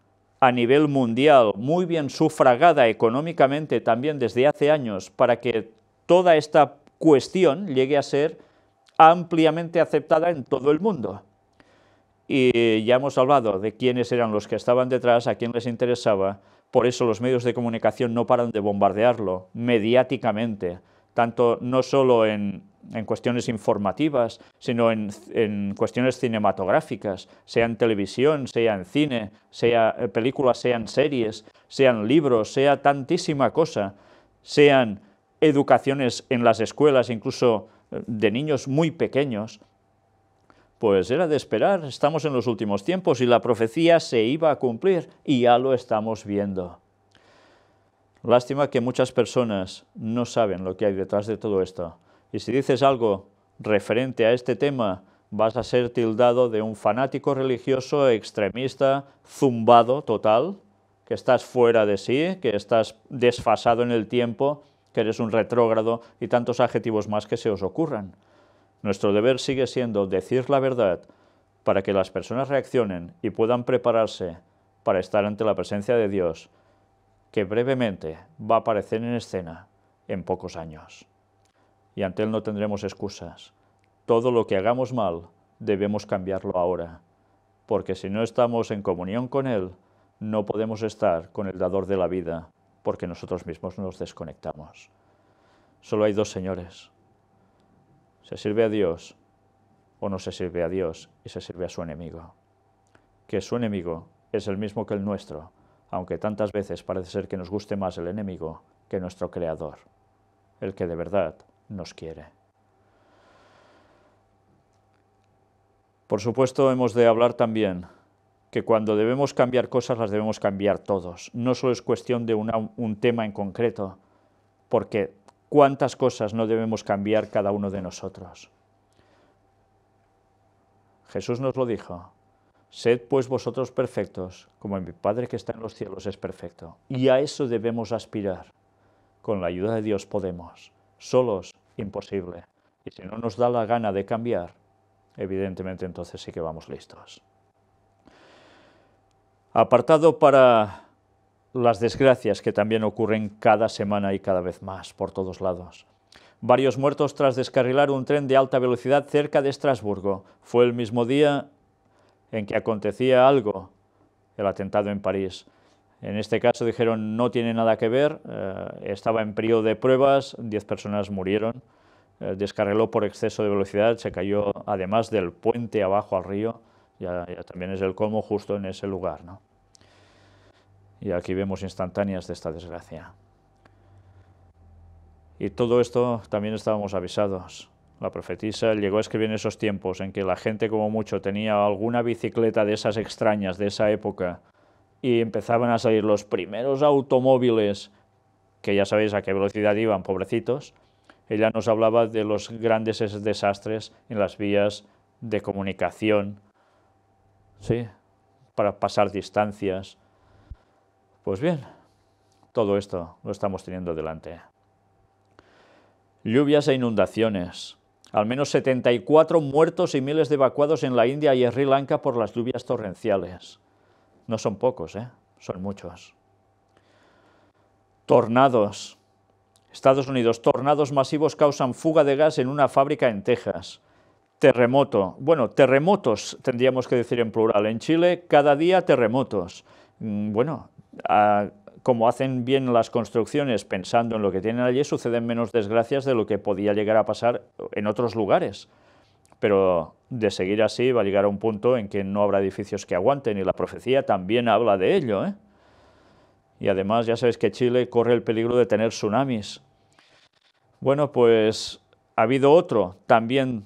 a nivel mundial, muy bien sufragada económicamente también desde hace años, para que toda esta cuestión llegue a ser ampliamente aceptada en todo el mundo. Y ya hemos hablado de quiénes eran los que estaban detrás, a quién les interesaba, por eso los medios de comunicación no paran de bombardearlo mediáticamente, tanto no solo en, cuestiones informativas, sino en, en, cuestiones cinematográficas, sea en televisión, sea en cine, sea eh, películas, sean series, sean libros, sea tantísima cosa, sean educaciones en las escuelas, incluso eh, de niños muy pequeños, pues era de esperar, estamos en los últimos tiempos y la profecía se iba a cumplir y ya lo estamos viendo. Lástima que muchas personas no saben lo que hay detrás de todo esto. Y si dices algo referente a este tema, vas a ser tildado de un fanático religioso, extremista, zumbado total, que estás fuera de sí, que estás desfasado en el tiempo, que eres un retrógrado y tantos adjetivos más que se os ocurran. Nuestro deber sigue siendo decir la verdad para que las personas reaccionen y puedan prepararse para estar ante la presencia de Dios que brevemente va a aparecer en escena en pocos años. Y ante él no tendremos excusas. Todo lo que hagamos mal debemos cambiarlo ahora, porque si no estamos en comunión con él, no podemos estar con el dador de la vida, porque nosotros mismos nos desconectamos. Solo hay dos señores. Se sirve a Dios o no se sirve a Dios y se sirve a su enemigo. Que su enemigo es el mismo que el nuestro, aunque tantas veces parece ser que nos guste más el enemigo que nuestro Creador, el que de verdad nos quiere. Por supuesto, hemos de hablar también que cuando debemos cambiar cosas las debemos cambiar todos. No solo es cuestión de un tema en concreto, porque cuántas cosas no debemos cambiar cada uno de nosotros. Jesús nos lo dijo, Sed pues vosotros perfectos, como mi Padre que está en los cielos es perfecto. Y a eso debemos aspirar. Con la ayuda de Dios podemos. Solos, imposible. Y si no nos da la gana de cambiar, evidentemente entonces sí que vamos listos. Apartado para las desgracias que también ocurren cada semana y cada vez más por todos lados. Varios muertos tras descarrilar un tren de alta velocidad cerca de Estrasburgo. Fue el mismo día en que acontecía algo, el atentado en París. En este caso dijeron no tiene nada que ver, eh, estaba en periodo de pruebas, 10 personas murieron, eh, descarriló por exceso de velocidad, se cayó además del puente abajo al río, ya, también es el colmo justo en ese lugar. ¿no? Y aquí vemos instantáneas de esta desgracia. Y todo esto también estábamos avisados. La profetisa llegó a escribir en esos tiempos en que la gente como mucho tenía alguna bicicleta de esas extrañas de esa época y empezaban a salir los primeros automóviles que ya sabéis a qué velocidad iban, pobrecitos. Ella nos hablaba de los grandes desastres en las vías de comunicación, ¿sí? para pasar distancias. Pues bien, todo esto lo estamos teniendo delante. Lluvias e inundaciones, al menos 74 muertos y miles de evacuados en la India y Sri Lanka por las lluvias torrenciales. No son pocos, ¿eh? son muchos. Tornados. Estados Unidos, tornados masivos causan fuga de gas en una fábrica en Texas. Terremoto. Bueno, terremotos tendríamos que decir en plural. En Chile, cada día terremotos. Mm, bueno, a ah, como hacen bien las construcciones pensando en lo que tienen allí, suceden menos desgracias de lo que podía llegar a pasar en otros lugares. Pero de seguir así va a llegar a un punto en que no habrá edificios que aguanten y la profecía también habla de ello. ¿eh? Y además ya sabes que Chile corre el peligro de tener tsunamis. Bueno, pues ha habido otro también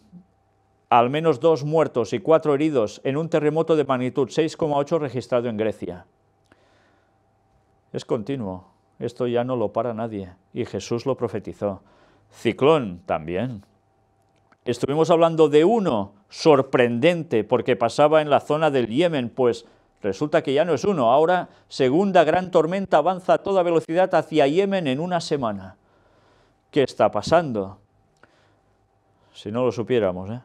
al menos dos muertos y cuatro heridos en un terremoto de magnitud 6,8 registrado en Grecia. Es continuo, esto ya no lo para nadie, y Jesús lo profetizó. Ciclón también. Estuvimos hablando de uno sorprendente porque pasaba en la zona del Yemen, pues resulta que ya no es uno, ahora segunda gran tormenta avanza a toda velocidad hacia Yemen en una semana. ¿Qué está pasando? Si no lo supiéramos, ¿eh?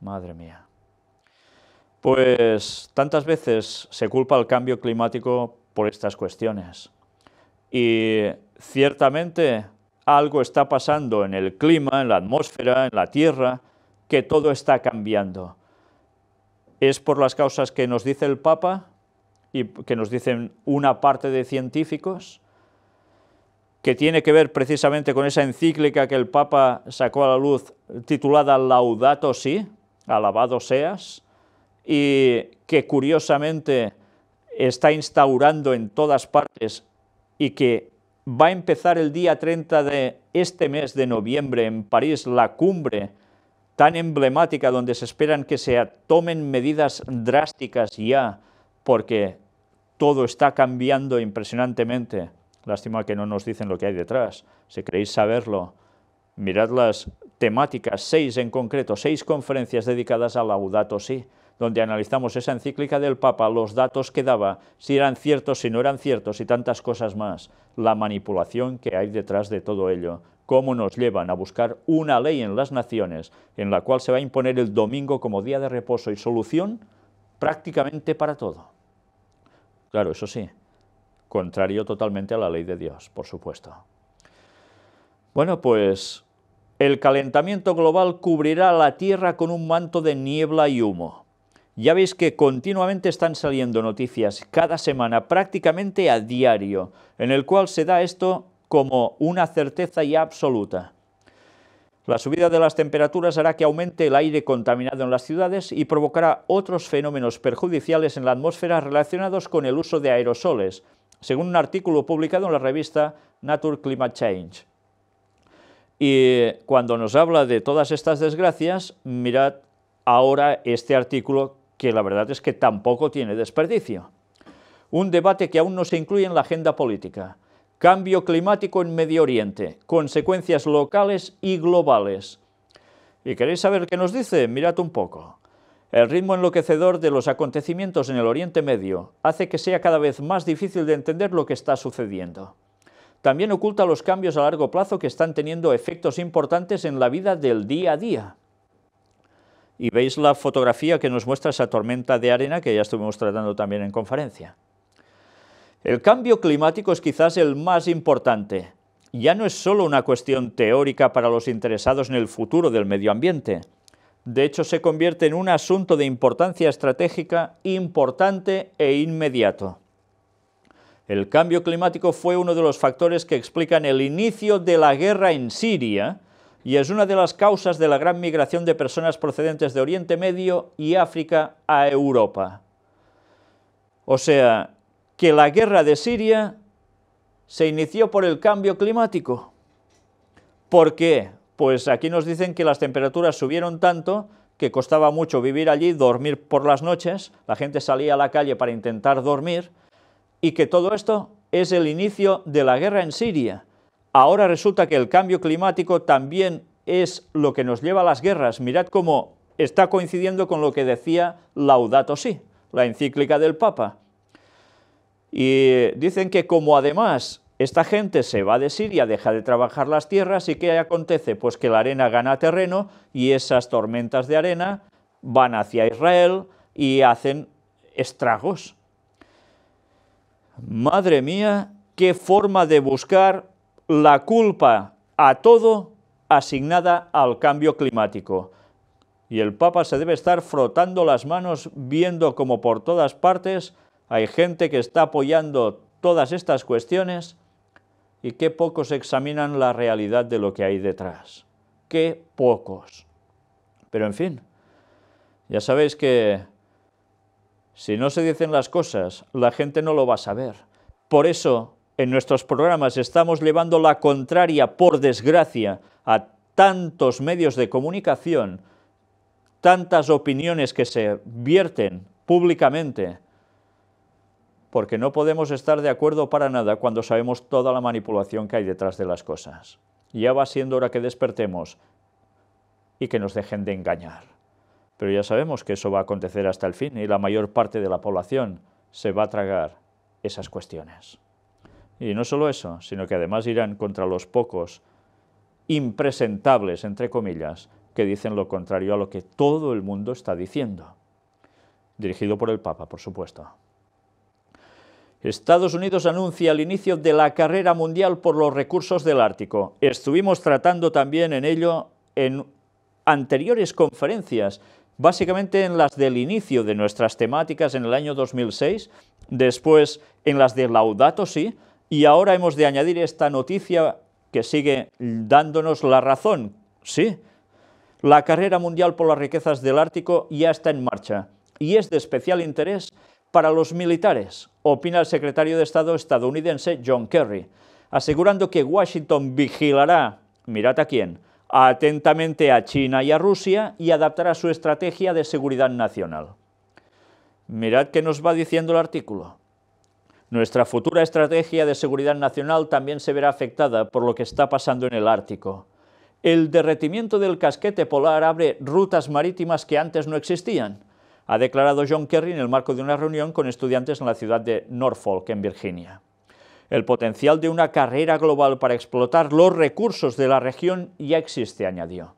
Madre mía. Pues tantas veces se culpa al cambio climático por estas cuestiones. Y ciertamente algo está pasando en el clima, en la atmósfera, en la tierra, que todo está cambiando. ¿Es por las causas que nos dice el Papa y que nos dicen una parte de científicos? que tiene que ver precisamente con esa encíclica que el Papa sacó a la luz titulada Laudato Si, alabado seas, y que curiosamente está instaurando en todas partes y que va a empezar el día 30 de este mes de noviembre en París la cumbre tan emblemática donde se esperan que se tomen medidas drásticas ya, porque todo está cambiando impresionantemente. Lástima que no nos dicen lo que hay detrás. Si queréis saberlo, mirad las temáticas, seis en concreto, seis conferencias dedicadas a Laudato sí, donde analizamos esa encíclica del Papa, los datos que daba, si eran ciertos, si no eran ciertos y tantas cosas más, la manipulación que hay detrás de todo ello, cómo nos llevan a buscar una ley en las naciones en la cual se va a imponer el domingo como día de reposo y solución prácticamente para todo. Claro, eso sí, contrario totalmente a la ley de Dios, por supuesto. Bueno, pues el calentamiento global cubrirá la Tierra con un manto de niebla y humo. Ya veis que continuamente están saliendo noticias cada semana, prácticamente a diario, en el cual se da esto como una certeza ya absoluta. La subida de las temperaturas hará que aumente el aire contaminado en las ciudades y provocará otros fenómenos perjudiciales en la atmósfera relacionados con el uso de aerosoles, según un artículo publicado en la revista Nature Climate Change. Y cuando nos habla de todas estas desgracias, mirad ahora este artículo que la verdad es que tampoco tiene desperdicio. Un debate que aún no se incluye en la agenda política. Cambio climático en Medio Oriente, consecuencias locales y globales. ¿Y queréis saber qué nos dice? Mirad un poco. El ritmo enloquecedor de los acontecimientos en el Oriente Medio hace que sea cada vez más difícil de entender lo que está sucediendo. También oculta los cambios a largo plazo que están teniendo efectos importantes en la vida del día a día y veis la fotografía que nos muestra esa tormenta de arena que ya estuvimos tratando también en conferencia. El cambio climático es quizás el más importante. Ya no es solo una cuestión teórica para los interesados en el futuro del medio ambiente. De hecho, se convierte en un asunto de importancia estratégica importante e inmediato. El cambio climático fue uno de los factores que explican el inicio de la guerra en Siria, y es una de las causas de la gran migración de personas procedentes de Oriente Medio y África a Europa. O sea, que la guerra de Siria se inició por el cambio climático. ¿Por qué? Pues aquí nos dicen que las temperaturas subieron tanto que costaba mucho vivir allí, dormir por las noches, la gente salía a la calle para intentar dormir, y que todo esto es el inicio de la guerra en Siria, Ahora resulta que el cambio climático también es lo que nos lleva a las guerras. Mirad cómo está coincidiendo con lo que decía Laudato Si, la encíclica del Papa. Y dicen que como además esta gente se va de Siria, deja de trabajar las tierras y ¿qué acontece? Pues que la arena gana terreno y esas tormentas de arena van hacia Israel y hacen estragos. Madre mía, qué forma de buscar la culpa a todo asignada al cambio climático. Y el Papa se debe estar frotando las manos viendo como por todas partes hay gente que está apoyando todas estas cuestiones y qué pocos examinan la realidad de lo que hay detrás. Qué pocos. Pero en fin, ya sabéis que si no se dicen las cosas, la gente no lo va a saber. Por eso en nuestros programas estamos llevando la contraria, por desgracia, a tantos medios de comunicación, tantas opiniones que se vierten públicamente, porque no podemos estar de acuerdo para nada cuando sabemos toda la manipulación que hay detrás de las cosas. Ya va siendo hora que despertemos y que nos dejen de engañar. Pero ya sabemos que eso va a acontecer hasta el fin y la mayor parte de la población se va a tragar esas cuestiones. Y no solo eso, sino que además irán contra los pocos impresentables, entre comillas, que dicen lo contrario a lo que todo el mundo está diciendo. Dirigido por el Papa, por supuesto. Estados Unidos anuncia el inicio de la carrera mundial por los recursos del Ártico. Estuvimos tratando también en ello en anteriores conferencias, básicamente en las del inicio de nuestras temáticas en el año 2006, después en las de Laudato Si, y ahora hemos de añadir esta noticia que sigue dándonos la razón. Sí, la carrera mundial por las riquezas del Ártico ya está en marcha y es de especial interés para los militares, opina el secretario de Estado estadounidense John Kerry, asegurando que Washington vigilará, mirad a quién, atentamente a China y a Rusia y adaptará su estrategia de seguridad nacional. Mirad qué nos va diciendo el artículo. Nuestra futura estrategia de seguridad nacional también se verá afectada por lo que está pasando en el Ártico. El derretimiento del casquete polar abre rutas marítimas que antes no existían, ha declarado John Kerry en el marco de una reunión con estudiantes en la ciudad de Norfolk, en Virginia. El potencial de una carrera global para explotar los recursos de la región ya existe, añadió.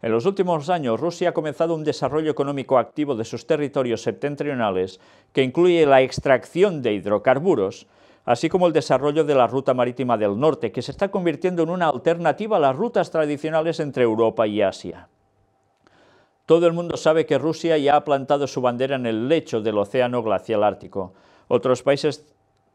En los últimos años, Rusia ha comenzado un desarrollo económico activo de sus territorios septentrionales que incluye la extracción de hidrocarburos, así como el desarrollo de la ruta marítima del norte, que se está convirtiendo en una alternativa a las rutas tradicionales entre Europa y Asia. Todo el mundo sabe que Rusia ya ha plantado su bandera en el lecho del océano glacial ártico. Otros países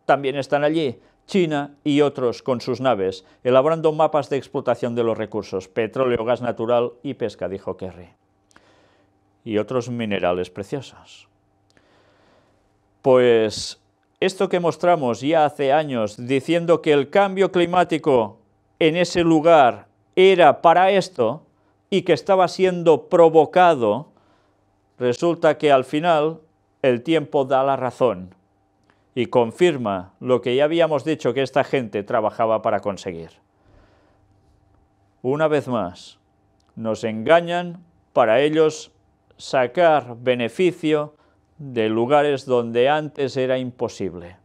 también están allí, China y otros con sus naves, elaborando mapas de explotación de los recursos, petróleo, gas natural y pesca, dijo Kerry. Y otros minerales preciosos. Pues esto que mostramos ya hace años, diciendo que el cambio climático en ese lugar era para esto y que estaba siendo provocado, resulta que al final el tiempo da la razón y confirma lo que ya habíamos dicho que esta gente trabajaba para conseguir. Una vez más, nos engañan para ellos sacar beneficio de lugares donde antes era imposible.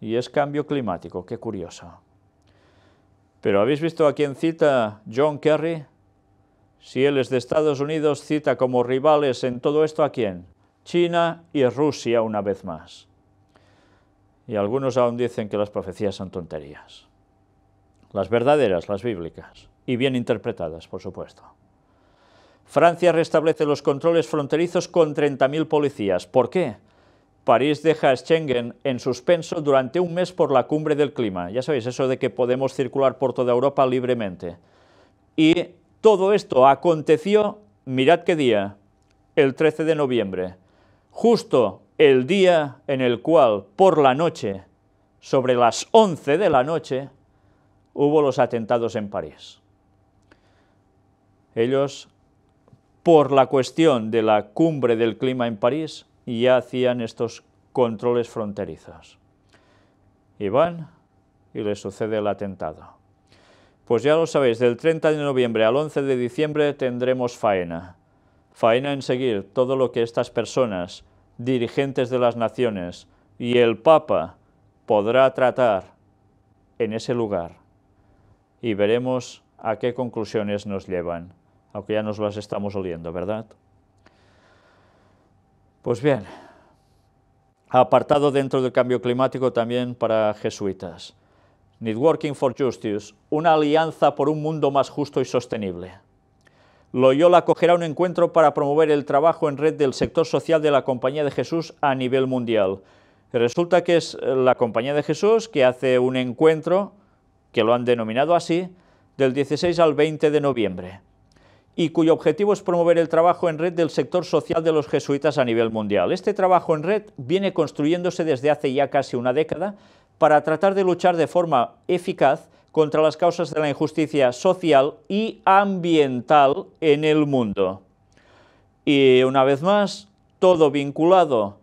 Y es cambio climático, qué curioso. Pero ¿habéis visto a quién cita John Kerry? Si él es de Estados Unidos, cita como rivales en todo esto a quién? China y Rusia una vez más. Y algunos aún dicen que las profecías son tonterías. Las verdaderas, las bíblicas, y bien interpretadas, por supuesto. Francia restablece los controles fronterizos con 30.000 policías. ¿Por qué? París deja a Schengen en suspenso durante un mes por la cumbre del clima. Ya sabéis, eso de que podemos circular por toda Europa libremente. Y todo esto aconteció, mirad qué día, el 13 de noviembre, justo el día en el cual, por la noche, sobre las 11 de la noche, hubo los atentados en París. Ellos, por la cuestión de la cumbre del clima en París, ya hacían estos controles fronterizos. Y van y les sucede el atentado. Pues ya lo sabéis, del 30 de noviembre al 11 de diciembre tendremos faena. Faena en seguir todo lo que estas personas dirigentes de las naciones y el Papa podrá tratar en ese lugar. Y veremos a qué conclusiones nos llevan, aunque ya nos las estamos oliendo, ¿verdad? Pues bien, apartado dentro del cambio climático también para jesuitas. Networking for Justice, una alianza por un mundo más justo y sostenible. Loyola acogerá un encuentro para promover el trabajo en red del sector social de la Compañía de Jesús a nivel mundial. Resulta que es eh, la Compañía de Jesús que hace un encuentro, que lo han denominado así, del 16 al 20 de noviembre, y cuyo objetivo es promover el trabajo en red del sector social de los jesuitas a nivel mundial. Este trabajo en red viene construyéndose desde hace ya casi una década para tratar de luchar de forma eficaz contra las causas de la injusticia social y ambiental en el mundo. Y una vez más, todo vinculado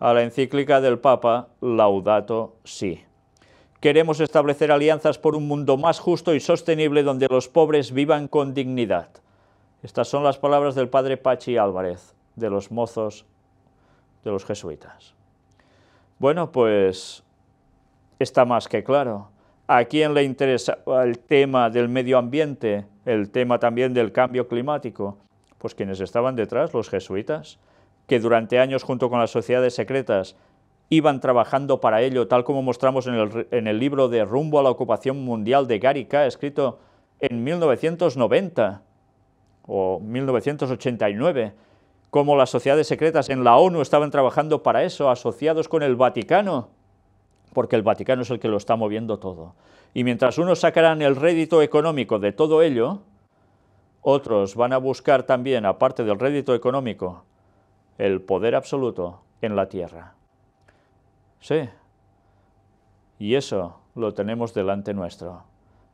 a la encíclica del Papa Laudato Si. Queremos establecer alianzas por un mundo más justo y sostenible donde los pobres vivan con dignidad. Estas son las palabras del padre Pachi Álvarez, de los mozos de los jesuitas. Bueno, pues está más que claro a quién le interesa el tema del medio ambiente, el tema también del cambio climático, pues quienes estaban detrás, los jesuitas, que durante años junto con las sociedades secretas iban trabajando para ello, tal como mostramos en el, libro de Rumbo a la ocupación mundial de K., escrito en 1990 o 1989, como las sociedades secretas en la ONU estaban trabajando para eso, asociados con el Vaticano, porque el Vaticano es el que lo está moviendo todo. Y mientras unos sacarán el rédito económico de todo ello, otros van a buscar también, aparte del rédito económico, el poder absoluto en la tierra. Sí, y eso lo tenemos delante nuestro.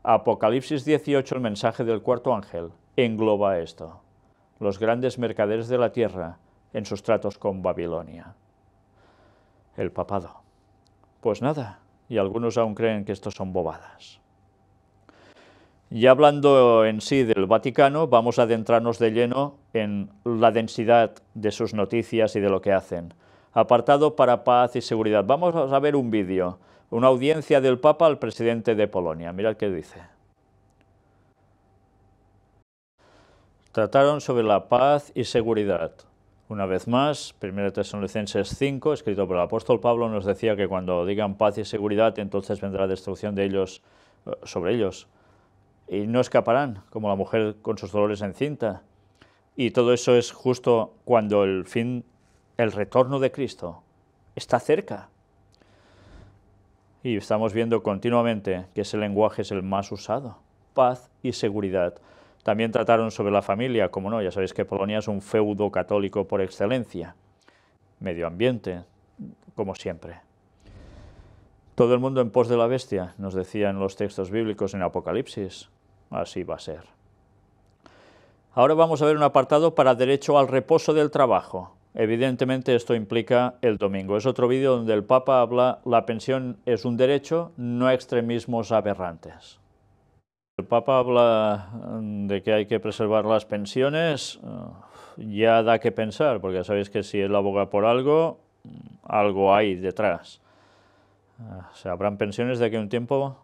Apocalipsis 18, el mensaje del cuarto ángel, engloba esto. Los grandes mercaderes de la tierra en sus tratos con Babilonia. El papado. Pues nada, y algunos aún creen que esto son bobadas. Y hablando en sí del Vaticano, vamos a adentrarnos de lleno en la densidad de sus noticias y de lo que hacen. Apartado para paz y seguridad. Vamos a ver un vídeo, una audiencia del Papa al presidente de Polonia. Mirad qué dice. Trataron sobre la paz y seguridad. Una vez más, 1 Tesalonicenses 5, escrito por el apóstol Pablo, nos decía que cuando digan paz y seguridad, entonces vendrá destrucción de ellos eh, sobre ellos. Y no escaparán, como la mujer con sus dolores encinta. Y todo eso es justo cuando el fin, el retorno de Cristo está cerca. Y estamos viendo continuamente que ese lenguaje es el más usado. Paz y seguridad. También trataron sobre la familia, como no, ya sabéis que Polonia es un feudo católico por excelencia. Medio ambiente, como siempre. Todo el mundo en pos de la bestia, nos decían los textos bíblicos en Apocalipsis. Así va a ser. Ahora vamos a ver un apartado para derecho al reposo del trabajo. Evidentemente esto implica el domingo. Es otro vídeo donde el Papa habla la pensión es un derecho, no extremismos aberrantes. El Papa habla mm, de que hay que preservar las pensiones, ya da que pensar, porque sabéis que si él aboga por algo, mm, algo hay detrás. Ah, Se habrán pensiones de aquí a un tiempo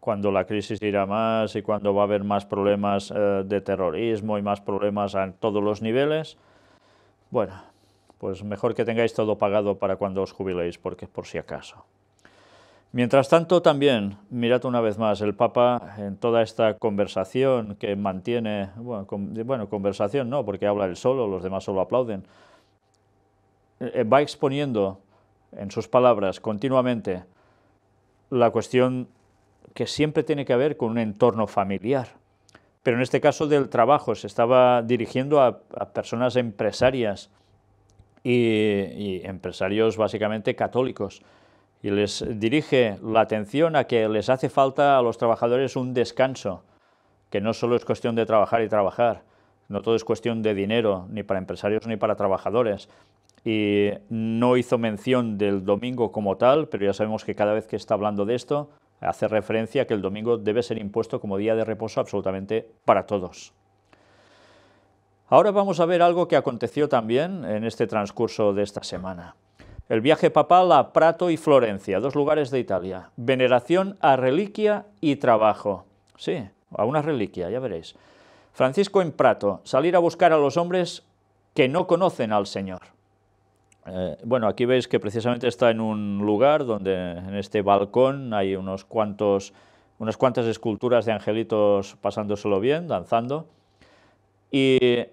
cuando la crisis irá más y cuando va a haber más problemas eh, de terrorismo y más problemas a todos los niveles. Bueno, pues mejor que tengáis todo pagado para cuando os jubiléis, porque por si acaso. Mientras tanto, también, mirad una vez más, el Papa en toda esta conversación que mantiene, bueno, conversación no, porque habla él solo, los demás solo aplauden, eh, va exponiendo en sus palabras continuamente la cuestión que siempre tiene que ver con un entorno familiar. Pero en este caso del trabajo, se estaba dirigiendo a, personas empresarias y empresarios básicamente católicos y les dirige la atención a que les hace falta a los trabajadores un descanso, que no solo es cuestión de trabajar y trabajar, no todo es cuestión de dinero, ni para empresarios ni para trabajadores. Y no hizo mención del domingo como tal, pero ya sabemos que cada vez que está hablando de esto, hace referencia a que el domingo debe ser impuesto como día de reposo absolutamente para todos. Ahora vamos a ver algo que aconteció también en este transcurso de esta semana. El viaje papal a Prato y Florencia, dos lugares de Italia. Veneración a reliquia y trabajo. Sí, a una reliquia, ya veréis. Francisco en Prato, salir a buscar a los hombres que no conocen al Señor. Eh, bueno, aquí veis que precisamente está en un lugar donde en este balcón hay unos cuantos, unas cuantas esculturas de angelitos pasándoselo bien, danzando. Y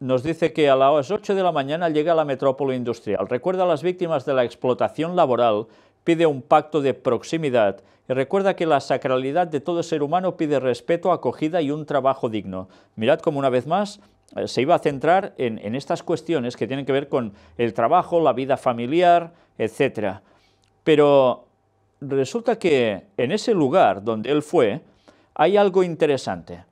nos dice que a las 8 de la mañana llega a la metrópoli industrial, recuerda a las víctimas de la explotación laboral, pide un pacto de proximidad y recuerda que la sacralidad de todo ser humano pide respeto, acogida y un trabajo digno. Mirad como una vez más eh, se iba a centrar en, en estas cuestiones que tienen que ver con el trabajo, la vida familiar, etc. Pero resulta que en ese lugar donde él fue hay algo interesante.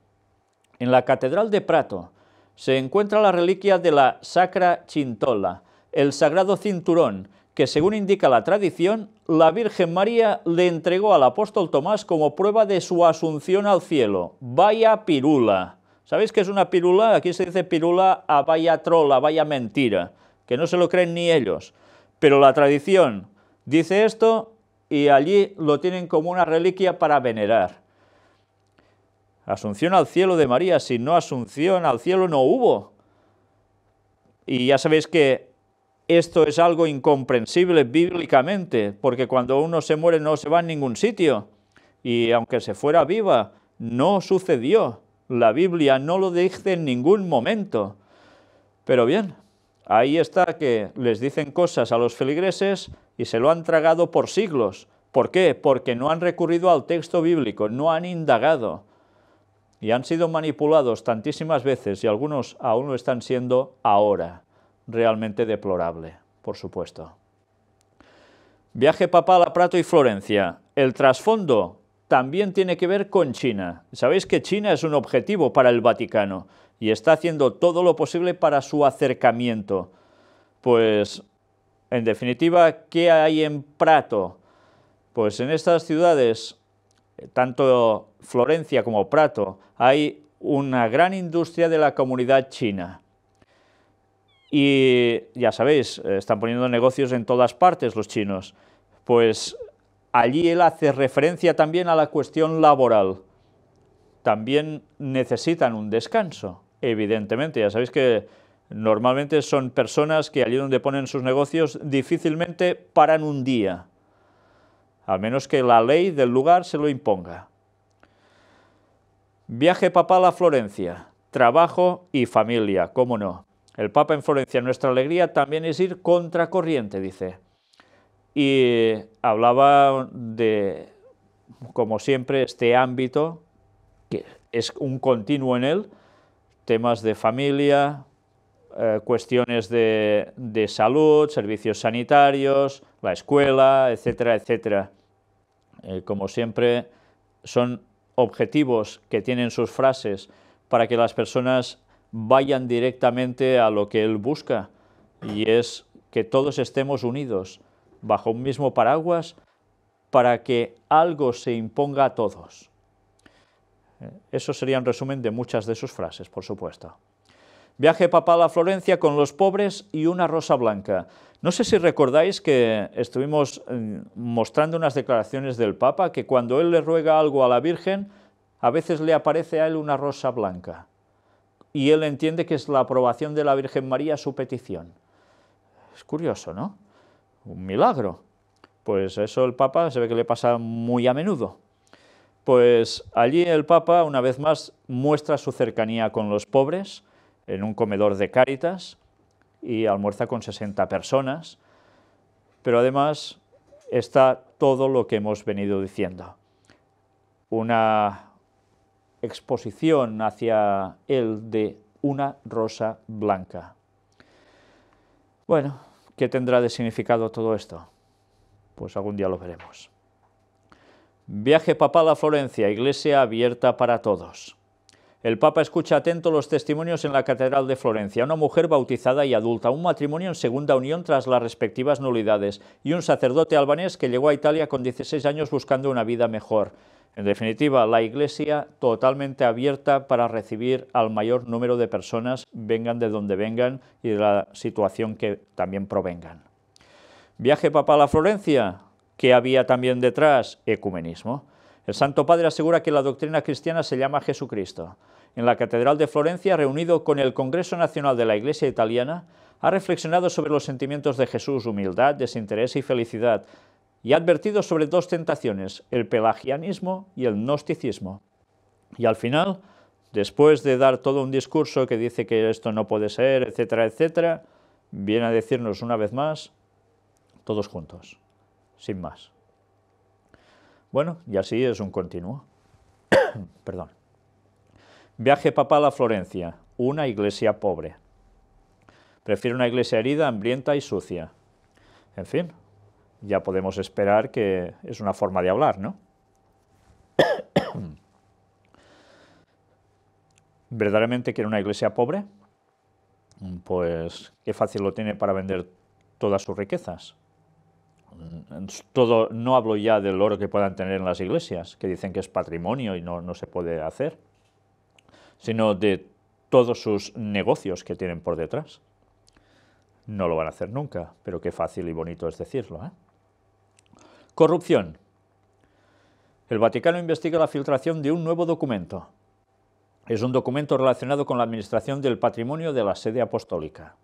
En la Catedral de Prato, se encuentra la reliquia de la Sacra Chintola, el sagrado cinturón, que según indica la tradición, la Virgen María le entregó al apóstol Tomás como prueba de su asunción al cielo. Vaya pirula. ¿Sabéis qué es una pirula? Aquí se dice pirula a vaya trola, vaya mentira, que no se lo creen ni ellos. Pero la tradición dice esto y allí lo tienen como una reliquia para venerar. Asunción al cielo de María, si no asunción al cielo no hubo. Y ya sabéis que esto es algo incomprensible bíblicamente, porque cuando uno se muere no se va a ningún sitio. Y aunque se fuera viva, no sucedió. La Biblia no lo dice en ningún momento. Pero bien, ahí está que les dicen cosas a los feligreses y se lo han tragado por siglos. ¿Por qué? Porque no han recurrido al texto bíblico, no han indagado y han sido manipulados tantísimas veces y algunos aún lo están siendo ahora. Realmente deplorable, por supuesto. Viaje papal a Prato y Florencia. El trasfondo también tiene que ver con China. Sabéis que China es un objetivo para el Vaticano y está haciendo todo lo posible para su acercamiento. Pues, en definitiva, ¿qué hay en Prato? Pues en estas ciudades, tanto Florencia como Prato, hay una gran industria de la comunidad china. Y ya sabéis, están poniendo negocios en todas partes los chinos. Pues allí él hace referencia también a la cuestión laboral. También necesitan un descanso, evidentemente. Ya sabéis que normalmente son personas que allí donde ponen sus negocios difícilmente paran un día, al menos que la ley del lugar se lo imponga. Viaje papal a Florencia, trabajo y familia, cómo no. El Papa en Florencia, nuestra alegría también es ir contracorriente, dice. Y hablaba de, como siempre, este ámbito, que es un continuo en él, temas de familia, eh, cuestiones de, salud, servicios sanitarios, la escuela, etcétera, etcétera. Eh, como siempre, son objetivos que tienen sus frases para que las personas vayan directamente a lo que él busca, y es que todos estemos unidos bajo un mismo paraguas para que algo se imponga a todos. Eh, eso sería un resumen de muchas de sus frases, por supuesto. Viaje papal a Florencia con los pobres y una rosa blanca. No sé si recordáis que estuvimos mm, mostrando unas declaraciones del Papa que cuando él le ruega algo a la Virgen, a veces le aparece a él una rosa blanca. Y él entiende que es la aprobación de la Virgen María su petición. Es curioso, ¿no? Un milagro. Pues eso el Papa se ve que le pasa muy a menudo. Pues allí el Papa, una vez más, muestra su cercanía con los pobres, en un comedor de Cáritas y almuerza con 60 personas, pero además está todo lo que hemos venido diciendo. Una exposición hacia él de una rosa blanca. Bueno, ¿qué tendrá de significado todo esto? Pues algún día lo veremos. Viaje papal a Florencia, iglesia abierta para todos. El Papa escucha atento los testimonios en la Catedral de Florencia, una mujer bautizada y adulta, un matrimonio en segunda unión tras las respectivas nulidades y un sacerdote albanés que llegó a Italia con 16 años buscando una vida mejor. En definitiva, la Iglesia totalmente abierta para recibir al mayor número de personas, vengan de donde vengan y de la situación que también provengan. Viaje Papa a Florencia, ¿qué había también detrás? Ecumenismo. El Santo Padre asegura que la doctrina cristiana se llama Jesucristo en la Catedral de Florencia, reunido con el Congreso Nacional de la Iglesia Italiana, ha reflexionado sobre los sentimientos de Jesús, humildad, desinterés y felicidad, y ha advertido sobre dos tentaciones, el pelagianismo y el gnosticismo. Y al final, después de dar todo un discurso que dice que esto no puede ser, etcétera, etcétera, viene a decirnos una vez más, todos juntos, sin más. Bueno, y así es un continuo. Perdón. Viaje papal a Florencia, una iglesia pobre. Prefiere una iglesia herida, hambrienta y sucia. En fin, ya podemos esperar que es una forma de hablar, ¿no? ¿Verdaderamente quiere una iglesia pobre? Pues qué fácil lo tiene para vender todas sus riquezas. Mm, todo, no hablo ya del oro que puedan tener en las iglesias, que dicen que es patrimonio y no se puede hacer sino de todos sus negocios que tienen por detrás. No lo van a hacer nunca, pero qué fácil y bonito es decirlo. ¿eh? Corrupción. El Vaticano investiga la filtración de un nuevo documento. Es un documento relacionado con la administración del patrimonio de la sede apostólica.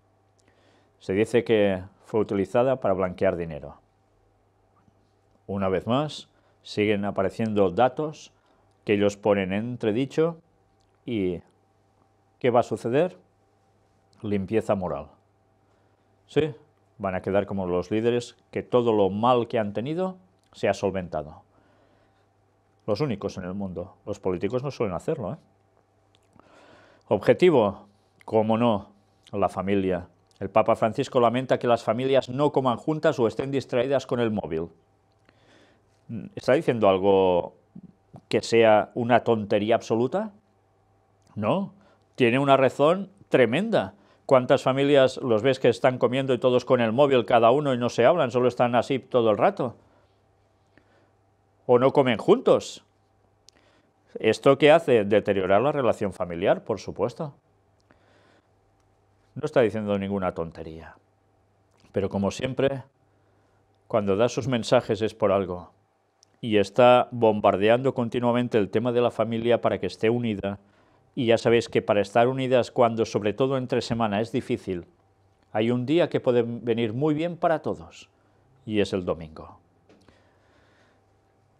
Se dice que fue utilizada para blanquear dinero. Una vez más, siguen apareciendo datos que ellos ponen entredicho ¿Y qué va a suceder? Limpieza moral. Sí, van a quedar como los líderes que todo lo mal que han tenido se ha solventado. Los únicos en el mundo. Los políticos no suelen hacerlo. ¿eh? Objetivo, cómo no, la familia. El Papa Francisco lamenta que las familias no coman juntas o estén distraídas con el móvil. ¿Está diciendo algo que sea una tontería absoluta? No, tiene una razón tremenda. ¿Cuántas familias los ves que están comiendo y todos con el móvil cada uno y no se hablan, solo están así todo el rato? ¿O no comen juntos? ¿Esto qué hace? Deteriorar la relación familiar, por supuesto. No está diciendo ninguna tontería. Pero como siempre, cuando da sus mensajes es por algo. Y está bombardeando continuamente el tema de la familia para que esté unida y ya sabéis que para estar unidas cuando, sobre todo entre semana, es difícil, hay un día que puede venir muy bien para todos, y es el domingo.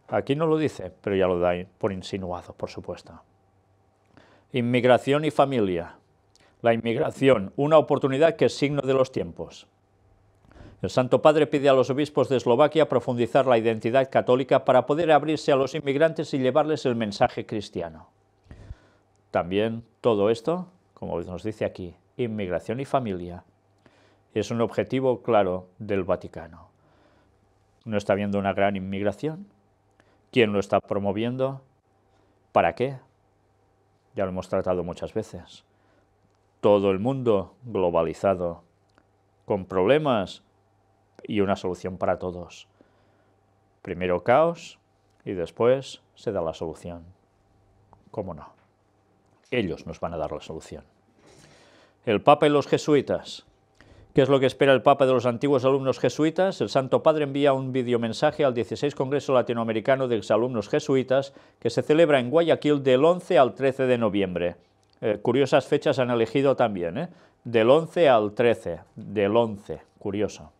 Aquí no lo dice, pero ya lo da por insinuado, por supuesto. Inmigración y familia. La inmigración, una oportunidad que es signo de los tiempos. El Santo Padre pide a los obispos de Eslovaquia profundizar la identidad católica para poder abrirse a los inmigrantes y llevarles el mensaje cristiano. También todo esto, como nos dice aquí, inmigración y familia, es un objetivo claro del Vaticano. ¿No está habiendo una gran inmigración? ¿Quién lo está promoviendo? ¿Para qué? Ya lo hemos tratado muchas veces. Todo el mundo globalizado, con problemas y una solución para todos. Primero caos y después se da la solución. ¿Cómo no? Ellos nos van a dar la solución. El Papa y los jesuitas. ¿Qué es lo que espera el Papa de los antiguos alumnos jesuitas? El Santo Padre envía un videomensaje al 16 Congreso Latinoamericano de Exalumnos Jesuitas que se celebra en Guayaquil del 11 al 13 de noviembre. Eh, curiosas fechas han elegido también, ¿eh? del 11 al 13, del 11, curioso.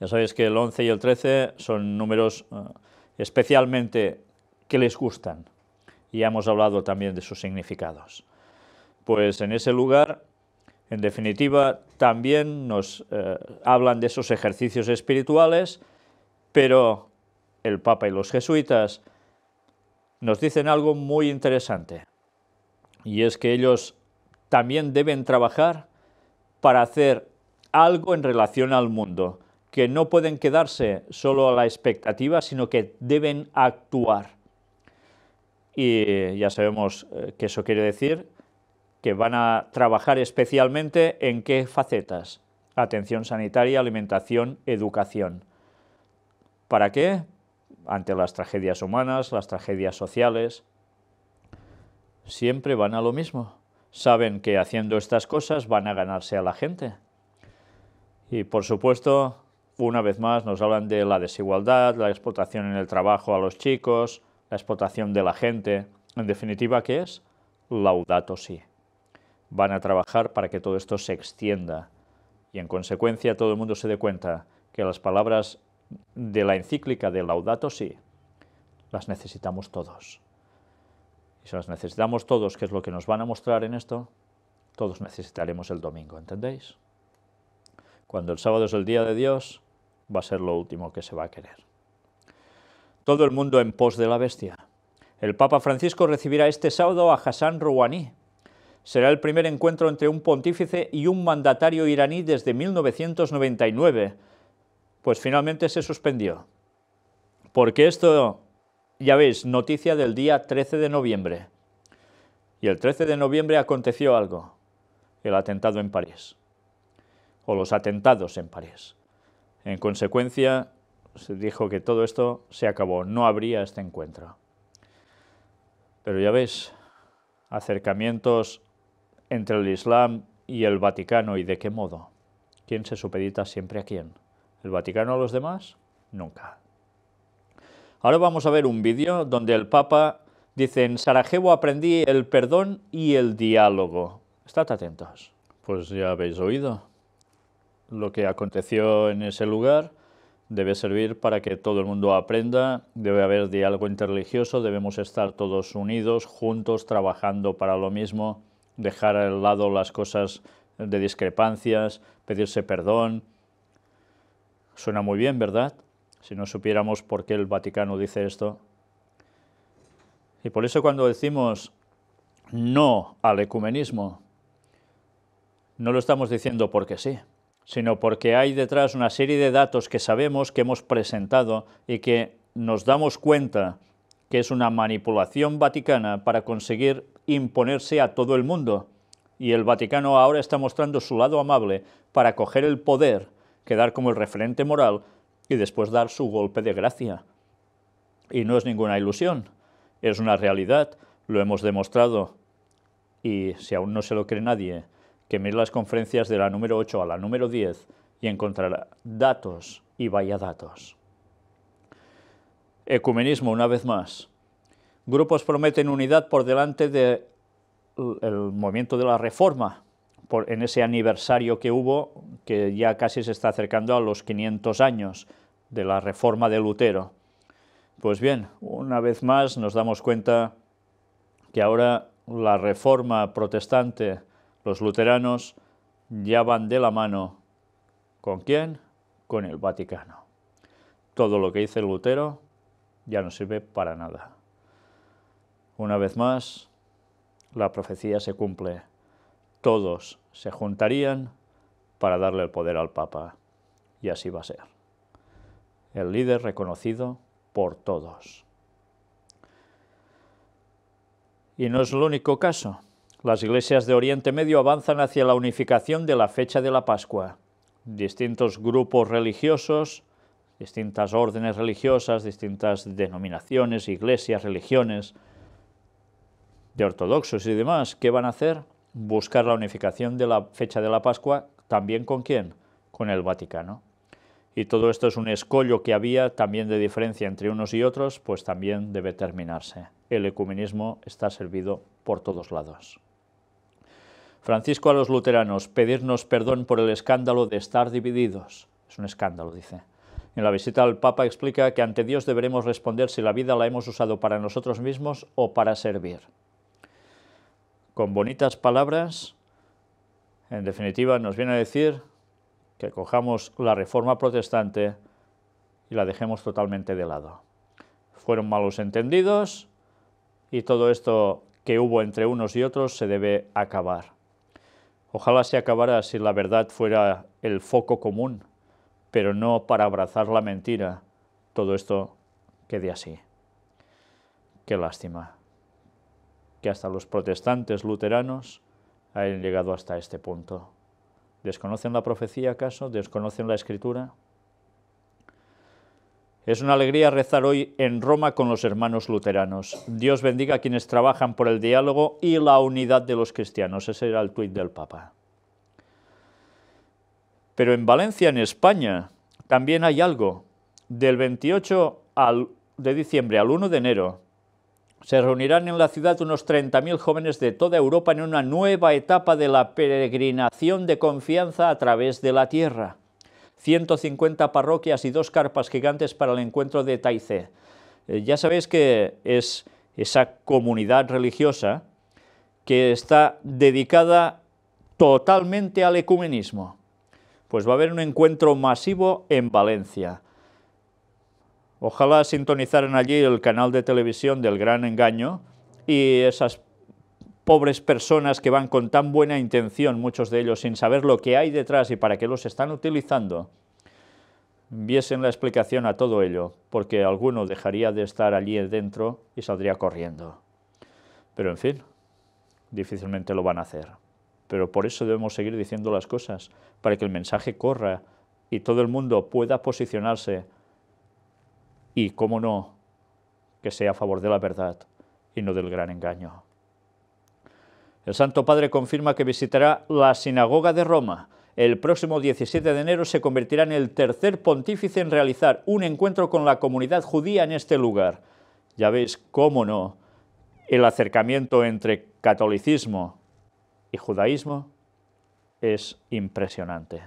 Ya sabéis que el 11 y el 13 son números eh, especialmente que les gustan y hemos hablado también de sus significados. Pues en ese lugar, en definitiva, también nos eh, hablan de esos ejercicios espirituales, pero el Papa y los jesuitas nos dicen algo muy interesante, y es que ellos también deben trabajar para hacer algo en relación al mundo, que no pueden quedarse solo a la expectativa, sino que deben actuar y ya sabemos eh, que eso quiere decir que van a trabajar especialmente en qué facetas. Atención sanitaria, alimentación, educación. ¿Para qué? Ante las tragedias humanas, las tragedias sociales. Siempre van a lo mismo. Saben que haciendo estas cosas van a ganarse a la gente. Y por supuesto, una vez más nos hablan de la desigualdad, la explotación en el trabajo a los chicos, la explotación de la gente. En definitiva, ¿qué es? Laudato si. Van a trabajar para que todo esto se extienda y en consecuencia todo el mundo se dé cuenta que las palabras de la encíclica de Laudato si las necesitamos todos. Y si las necesitamos todos, que es lo que nos van a mostrar en esto, todos necesitaremos el domingo, ¿entendéis? Cuando el sábado es el día de Dios, va a ser lo último que se va a querer. Todo el mundo en pos de la bestia. El Papa Francisco recibirá este sábado a Hassan Rouhani. Será el primer encuentro entre un pontífice y un mandatario iraní desde 1999, pues finalmente se suspendió. Porque esto, ya veis, noticia del día 13 de noviembre. Y el 13 de noviembre aconteció algo, el atentado en París, o los atentados en París. En consecuencia, se dijo que todo esto se acabó, no habría este encuentro. Pero ya veis, acercamientos entre el Islam y el Vaticano, ¿y de qué modo? ¿Quién se supedita siempre a quién? ¿El Vaticano a los demás? Nunca. Ahora vamos a ver un vídeo donde el Papa dice, en Sarajevo aprendí el perdón y el diálogo. Estad atentos. Pues ya habéis oído lo que aconteció en ese lugar debe servir para que todo el mundo aprenda, debe haber diálogo interreligioso, debemos estar todos unidos, juntos, trabajando para lo mismo, dejar al lado las cosas de discrepancias, pedirse perdón. Suena muy bien, ¿verdad? Si no supiéramos por qué el Vaticano dice esto. Y por eso cuando decimos no al ecumenismo, no lo estamos diciendo porque sí sino porque hay detrás una serie de datos que sabemos que hemos presentado y que nos damos cuenta que es una manipulación vaticana para conseguir imponerse a todo el mundo. Y el Vaticano ahora está mostrando su lado amable para coger el poder, quedar como el referente moral y después dar su golpe de gracia. Y no es ninguna ilusión, es una realidad, lo hemos demostrado. Y si aún no se lo cree nadie, que mire las conferencias de la número 8 a la número 10 y encontrará datos y vaya datos. Ecumenismo, una vez más. Grupos prometen unidad por delante del movimiento de la reforma, en ese aniversario que hubo, que ya casi se está acercando a los 500 años de la reforma de Lutero. Pues bien, una vez más nos damos cuenta que ahora la reforma protestante los luteranos ya van de la mano. ¿Con quién? Con el Vaticano. Todo lo que dice Lutero ya no sirve para nada. Una vez más, la profecía se cumple. Todos se juntarían para darle el poder al Papa. Y así va a ser. El líder reconocido por todos. Y no es el único caso. Las iglesias de Oriente Medio avanzan hacia la unificación de la fecha de la Pascua. Distintos grupos religiosos, distintas órdenes religiosas, distintas denominaciones, iglesias, religiones, de ortodoxos y demás, ¿qué van a hacer? Buscar la unificación de la fecha de la Pascua, también con quién? Con el Vaticano. Y todo esto es un escollo que había también de diferencia entre unos y otros, pues también debe terminarse. El ecumenismo está servido por todos lados. Francisco a los luteranos, pedirnos perdón por el escándalo de estar divididos. Es un escándalo, dice. En la visita al Papa explica que ante Dios deberemos responder si la vida la hemos usado para nosotros mismos o para servir. Con bonitas palabras, en definitiva, nos viene a decir que cojamos la reforma protestante y la dejemos totalmente de lado. Fueron malos entendidos y todo esto que hubo entre unos y otros se debe acabar. Ojalá se acabara si la verdad fuera el foco común, pero no para abrazar la mentira. Todo esto quede así. Qué lástima que hasta los protestantes luteranos hayan llegado hasta este punto. ¿Desconocen la profecía acaso? ¿Desconocen la escritura? Es una alegría rezar hoy en Roma con los hermanos luteranos. Dios bendiga a quienes trabajan por el diálogo y la unidad de los cristianos. Ese era el tuit del Papa. Pero en Valencia, en España, también hay algo. Del 28 de diciembre al 1 de enero se reunirán en la ciudad unos 30.000 jóvenes de toda Europa en una nueva etapa de la peregrinación de confianza a través de la tierra. 150 parroquias y dos carpas gigantes para el encuentro de Taizé. Eh, ya sabéis que es esa comunidad religiosa que está dedicada totalmente al ecumenismo. Pues va a haber un encuentro masivo en Valencia. Ojalá sintonizaran allí el canal de televisión del Gran Engaño y esas pobres personas que van con tan buena intención, muchos de ellos sin saber lo que hay detrás y para qué los están utilizando, viesen la explicación a todo ello, porque alguno dejaría de estar allí dentro y saldría corriendo. Pero en fin, difícilmente lo van a hacer. Pero por eso debemos seguir diciendo las cosas, para que el mensaje corra y todo el mundo pueda posicionarse y, cómo no, que sea a favor de la verdad y no del gran engaño. El Santo Padre confirma que visitará la sinagoga de Roma. El próximo 17 de enero se convertirá en el tercer pontífice en realizar un encuentro con la comunidad judía en este lugar. Ya veis, cómo no, el acercamiento entre catolicismo y judaísmo es impresionante.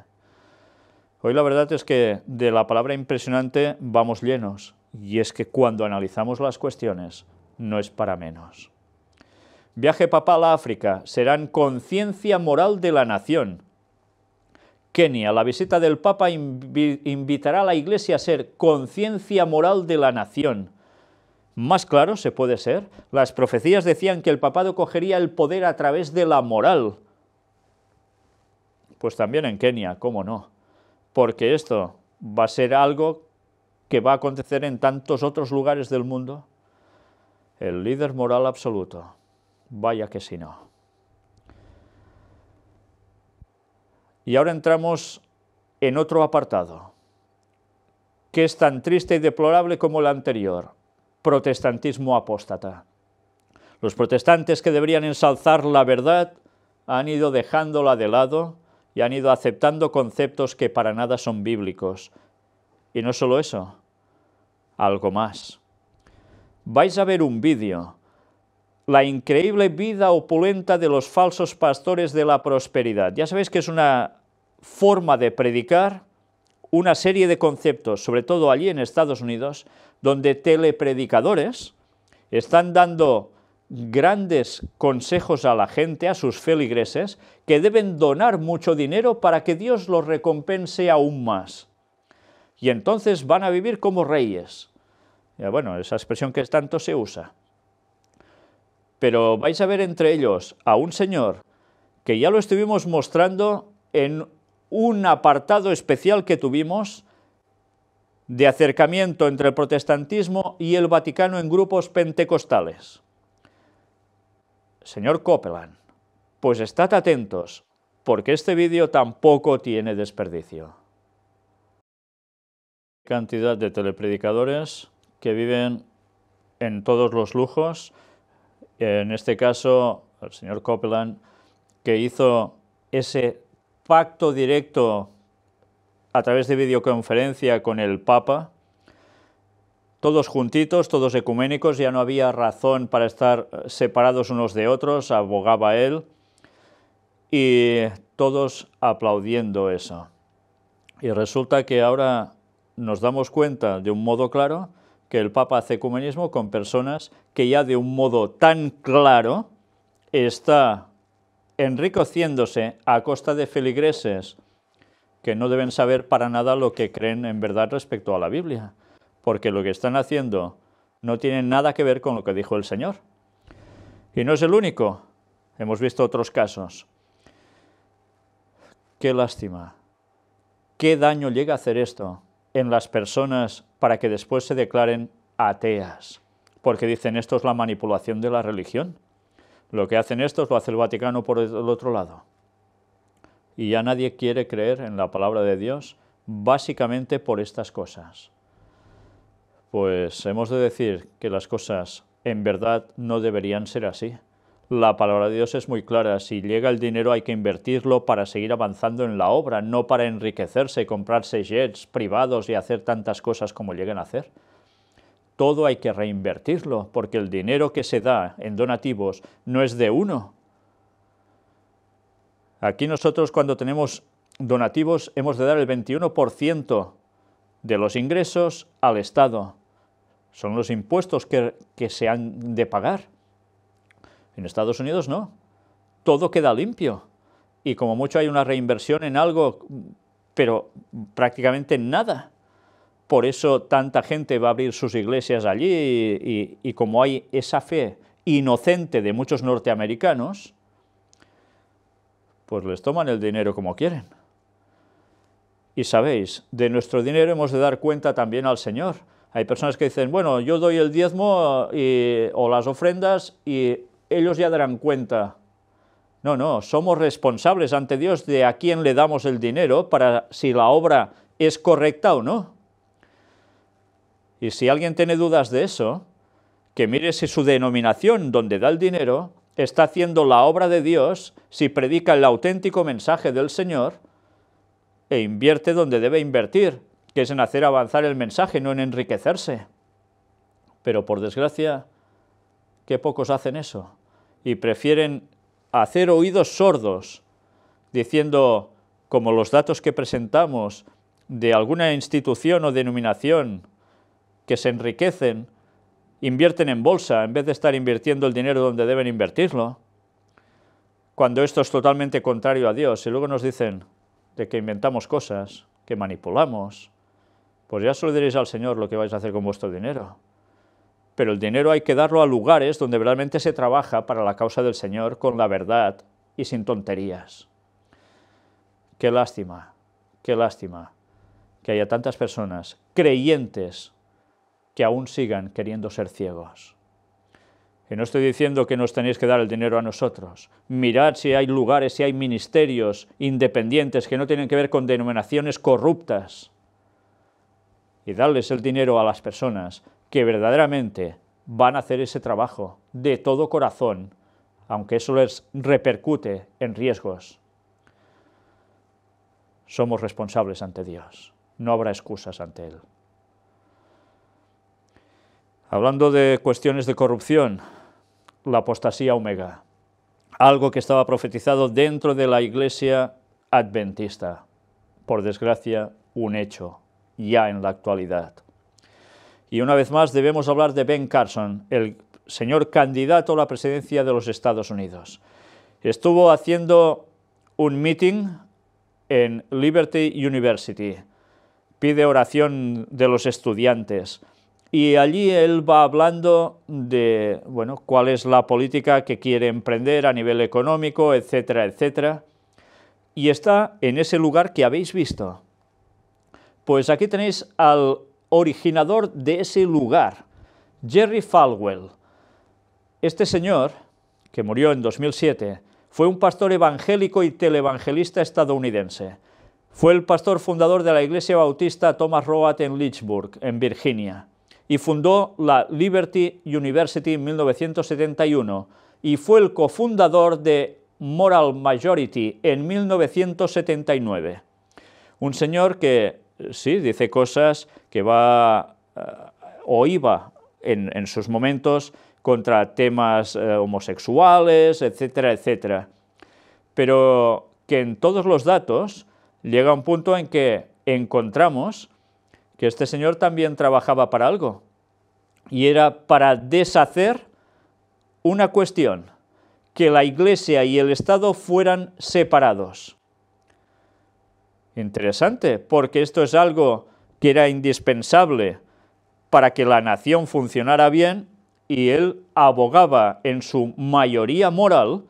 Hoy la verdad es que de la palabra impresionante vamos llenos, y es que cuando analizamos las cuestiones no es para menos. Viaje papal a África, serán conciencia moral de la nación. Kenia, la visita del Papa invitará a la Iglesia a ser conciencia moral de la nación. Más claro se puede ser, las profecías decían que el papado cogería el poder a través de la moral. Pues también en Kenia, cómo no, porque esto va a ser algo que va a acontecer en tantos otros lugares del mundo. El líder moral absoluto. Vaya que si no. Y ahora entramos en otro apartado, que es tan triste y deplorable como el anterior, protestantismo apóstata. Los protestantes que deberían ensalzar la verdad han ido dejándola de lado y han ido aceptando conceptos que para nada son bíblicos. Y no solo eso, algo más. Vais a ver un vídeo la increíble vida opulenta de los falsos pastores de la prosperidad. Ya sabéis que es una forma de predicar una serie de conceptos, sobre todo allí en Estados Unidos, donde telepredicadores están dando grandes consejos a la gente, a sus feligreses, que deben donar mucho dinero para que Dios los recompense aún más. Y entonces van a vivir como reyes. bueno, esa expresión que tanto se usa pero vais a ver entre ellos a un señor que ya lo estuvimos mostrando en un apartado especial que tuvimos de acercamiento entre el protestantismo y el Vaticano en grupos pentecostales. Señor Copeland, pues estad atentos, porque este vídeo tampoco tiene desperdicio. Cantidad de telepredicadores que viven en todos los lujos, en este caso el señor Copeland, que hizo ese pacto directo a través de videoconferencia con el Papa, todos juntitos, todos ecuménicos, ya no había razón para estar eh, separados unos de otros, abogaba él, y todos aplaudiendo eso. Y resulta que ahora nos damos cuenta de un modo claro que el Papa hace ecumenismo con personas que ya de un modo tan claro está enriqueciéndose a costa de feligreses que no deben saber para nada lo que creen en verdad respecto a la Biblia, porque lo que están haciendo no tiene nada que ver con lo que dijo el Señor. Y no es el único, hemos visto otros casos. Qué lástima, qué daño llega a hacer esto en las personas para que después se declaren ateas, porque dicen esto es la manipulación de la religión. Lo que hacen estos lo hace el Vaticano por el otro lado. Y ya nadie quiere creer en la palabra de Dios básicamente por estas cosas. Pues hemos de decir que las cosas en verdad no deberían ser así. La palabra de Dios es muy clara, si llega el dinero hay que invertirlo para seguir avanzando en la obra, no para enriquecerse, comprarse jets privados y hacer tantas cosas como lleguen a hacer. Todo hay que reinvertirlo, porque el dinero que se da en donativos no es de uno. Aquí nosotros cuando tenemos donativos hemos de dar el 21% de los ingresos al Estado. Son los impuestos que, que se han de pagar en Estados Unidos no. Todo queda limpio. Y como mucho hay una reinversión en algo, pero prácticamente nada. Por eso tanta gente va a abrir sus iglesias allí y, como hay esa fe inocente de muchos norteamericanos, pues les toman el dinero como quieren. Y sabéis, de nuestro dinero hemos de dar cuenta también al Señor. Hay personas que dicen, bueno, yo doy el diezmo eh, o las ofrendas y ellos ya darán cuenta. No, no, somos responsables ante Dios de a quién le damos el dinero para si la obra es correcta o no. Y si alguien tiene dudas de eso, que mire si su denominación donde da el dinero está haciendo la obra de Dios, si predica el auténtico mensaje del Señor e invierte donde debe invertir, que es en hacer avanzar el mensaje, no en enriquecerse. Pero por desgracia, que pocos hacen eso. Y prefieren hacer oídos sordos, diciendo, como los datos que presentamos de alguna institución o denominación que se enriquecen, invierten en bolsa en vez de estar invirtiendo el dinero donde deben invertirlo, cuando esto es totalmente contrario a Dios, y luego nos dicen de que inventamos cosas, que manipulamos, pues ya solo diréis al Señor lo que vais a hacer con vuestro dinero pero el dinero hay que darlo a lugares donde realmente se trabaja para la causa del Señor con la verdad y sin tonterías. Qué lástima, qué lástima que haya tantas personas creyentes que aún sigan queriendo ser ciegos. Y no estoy diciendo que nos tenéis que dar el dinero a nosotros. Mirad si hay lugares, si hay ministerios independientes que no tienen que ver con denominaciones corruptas. Y darles el dinero a las personas que verdaderamente van a hacer ese trabajo de todo corazón, aunque eso les repercute en riesgos. Somos responsables ante Dios, no habrá excusas ante Él. Hablando de cuestiones de corrupción, la apostasía omega, algo que estaba profetizado dentro de la iglesia adventista, por desgracia un hecho ya en la actualidad. Y una vez más debemos hablar de Ben Carson, el señor candidato a la presidencia de los Estados Unidos. Estuvo haciendo un meeting en Liberty University, pide oración de los estudiantes y allí él va hablando de bueno, cuál es la política que quiere emprender a nivel económico, etcétera, etcétera. Y está en ese lugar que habéis visto. Pues aquí tenéis al originador de ese lugar, Jerry Falwell. Este señor, que murió en 2007, fue un pastor evangélico y televangelista estadounidense. Fue el pastor fundador de la iglesia bautista Thomas Road en Lynchburg, en Virginia, y fundó la Liberty University en 1971, y fue el cofundador de Moral Majority en 1979. Un señor que Sí, dice cosas que va eh, o iba en, sus momentos contra temas eh, homosexuales, etcétera, etcétera. Pero que en todos los datos llega un punto en que encontramos que este señor también trabajaba para algo, y era para deshacer una cuestión, que la Iglesia y el Estado fueran separados. Interesante, porque esto es algo que era indispensable para que la nación funcionara bien y él abogaba en su mayoría moral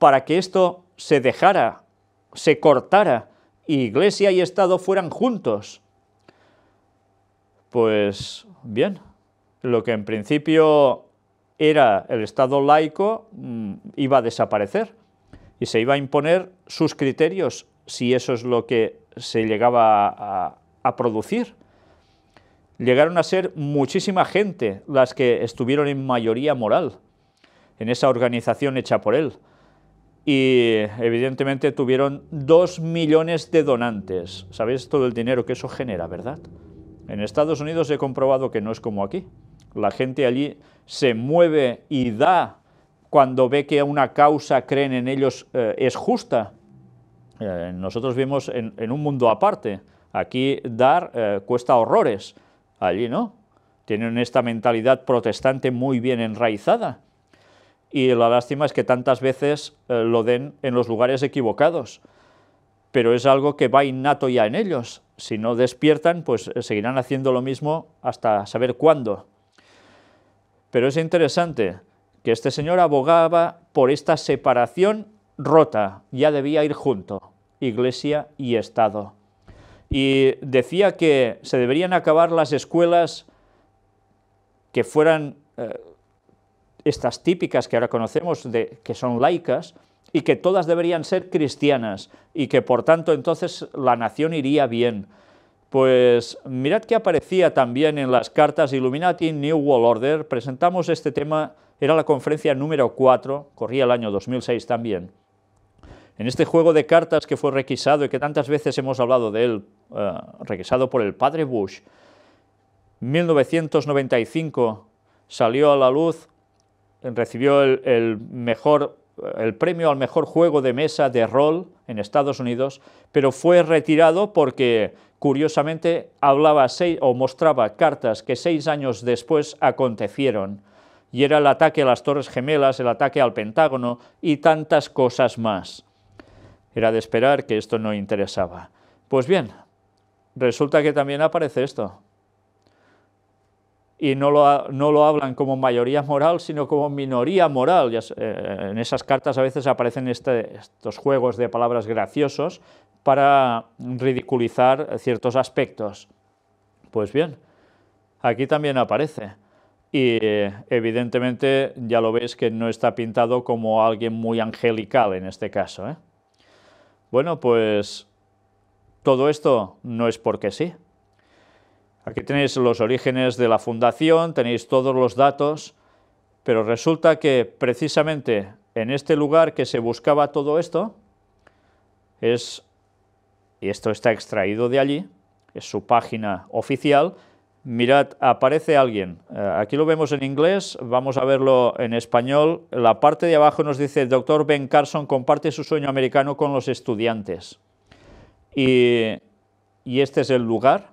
para que esto se dejara, se cortara y Iglesia y Estado fueran juntos. Pues bien, lo que en principio era el Estado laico mm, iba a desaparecer y se iba a imponer sus criterios si eso es lo que se llegaba a, producir. Llegaron a ser muchísima gente las que estuvieron en mayoría moral en esa organización hecha por él. Y evidentemente tuvieron dos millones de donantes. Sabéis todo el dinero que eso genera, ¿verdad? En Estados Unidos he comprobado que no es como aquí. La gente allí se mueve y da cuando ve que una causa creen en ellos eh, es justa. Eh, nosotros vivimos en, un mundo aparte. Aquí dar eh, cuesta horrores, allí no. Tienen esta mentalidad protestante muy bien enraizada. Y la lástima es que tantas veces eh, lo den en los lugares equivocados. Pero es algo que va innato ya en ellos. Si no despiertan, pues seguirán haciendo lo mismo hasta saber cuándo. Pero es interesante que este señor abogaba por esta separación rota, ya debía ir junto, iglesia y Estado. Y decía que se deberían acabar las escuelas que fueran eh, estas típicas que ahora conocemos, que son laicas, y que todas deberían ser cristianas, y que por tanto entonces la nación iría bien. Pues mirad que aparecía también en las cartas Illuminati New World Order, presentamos este tema, era la conferencia número 4, corría el año 2006 también, en este juego de cartas que fue requisado y que tantas veces hemos hablado de él, eh, requisado por el padre Bush, 1995 salió a la luz, recibió el, mejor, premio al mejor juego de mesa de rol en Estados Unidos, pero fue retirado porque curiosamente hablaba seis, o mostraba cartas que seis años después acontecieron, y era el ataque a las Torres Gemelas, el ataque al Pentágono y tantas cosas más. Era de esperar que esto no interesaba. Pues bien, resulta que también aparece esto. Y no lo, no lo hablan como mayoría moral, sino como minoría moral. Eh, en esas cartas a veces aparecen este, estos juegos de palabras graciosos para ridiculizar ciertos aspectos. Pues bien, aquí también aparece. Y eh, evidentemente ya lo veis que no está pintado como alguien muy angelical en este caso. ¿eh? Bueno, pues todo esto no es porque sí. Aquí tenéis los orígenes de la fundación, tenéis todos los datos, pero resulta que precisamente en este lugar que se buscaba todo esto, es, y esto está extraído de allí, es su página oficial, Mirad, aparece alguien. Eh, aquí lo vemos en inglés, vamos a verlo en español. La parte de abajo nos dice, el doctor Ben Carson comparte su sueño americano con los estudiantes. Y, este es el lugar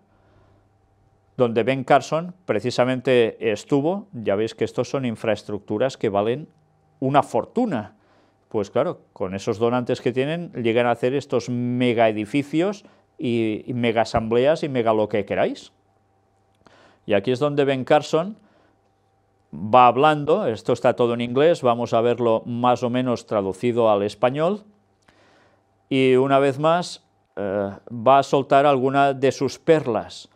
donde Ben Carson precisamente estuvo. Ya veis que estos son infraestructuras que valen una fortuna. Pues claro, con esos donantes que tienen, llegan a hacer estos mega edificios y, y mega asambleas y mega lo que queráis. Y aquí es donde Ben Carson va hablando, esto está todo en inglés, vamos a verlo más o menos traducido al español, y una vez más eh, va a soltar alguna de sus perlas.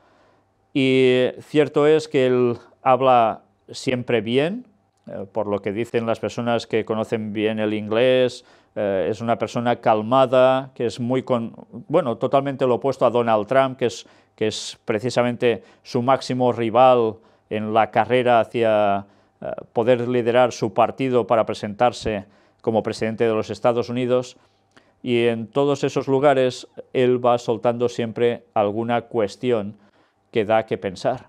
Y cierto es que él habla siempre bien, eh, por lo que dicen las personas que conocen bien el inglés, eh, es una persona calmada, que es muy, con, bueno, totalmente lo opuesto a Donald Trump, que es, que es precisamente su máximo rival en la carrera hacia eh, poder liderar su partido para presentarse como presidente de los Estados Unidos, y en todos esos lugares él va soltando siempre alguna cuestión que da que pensar.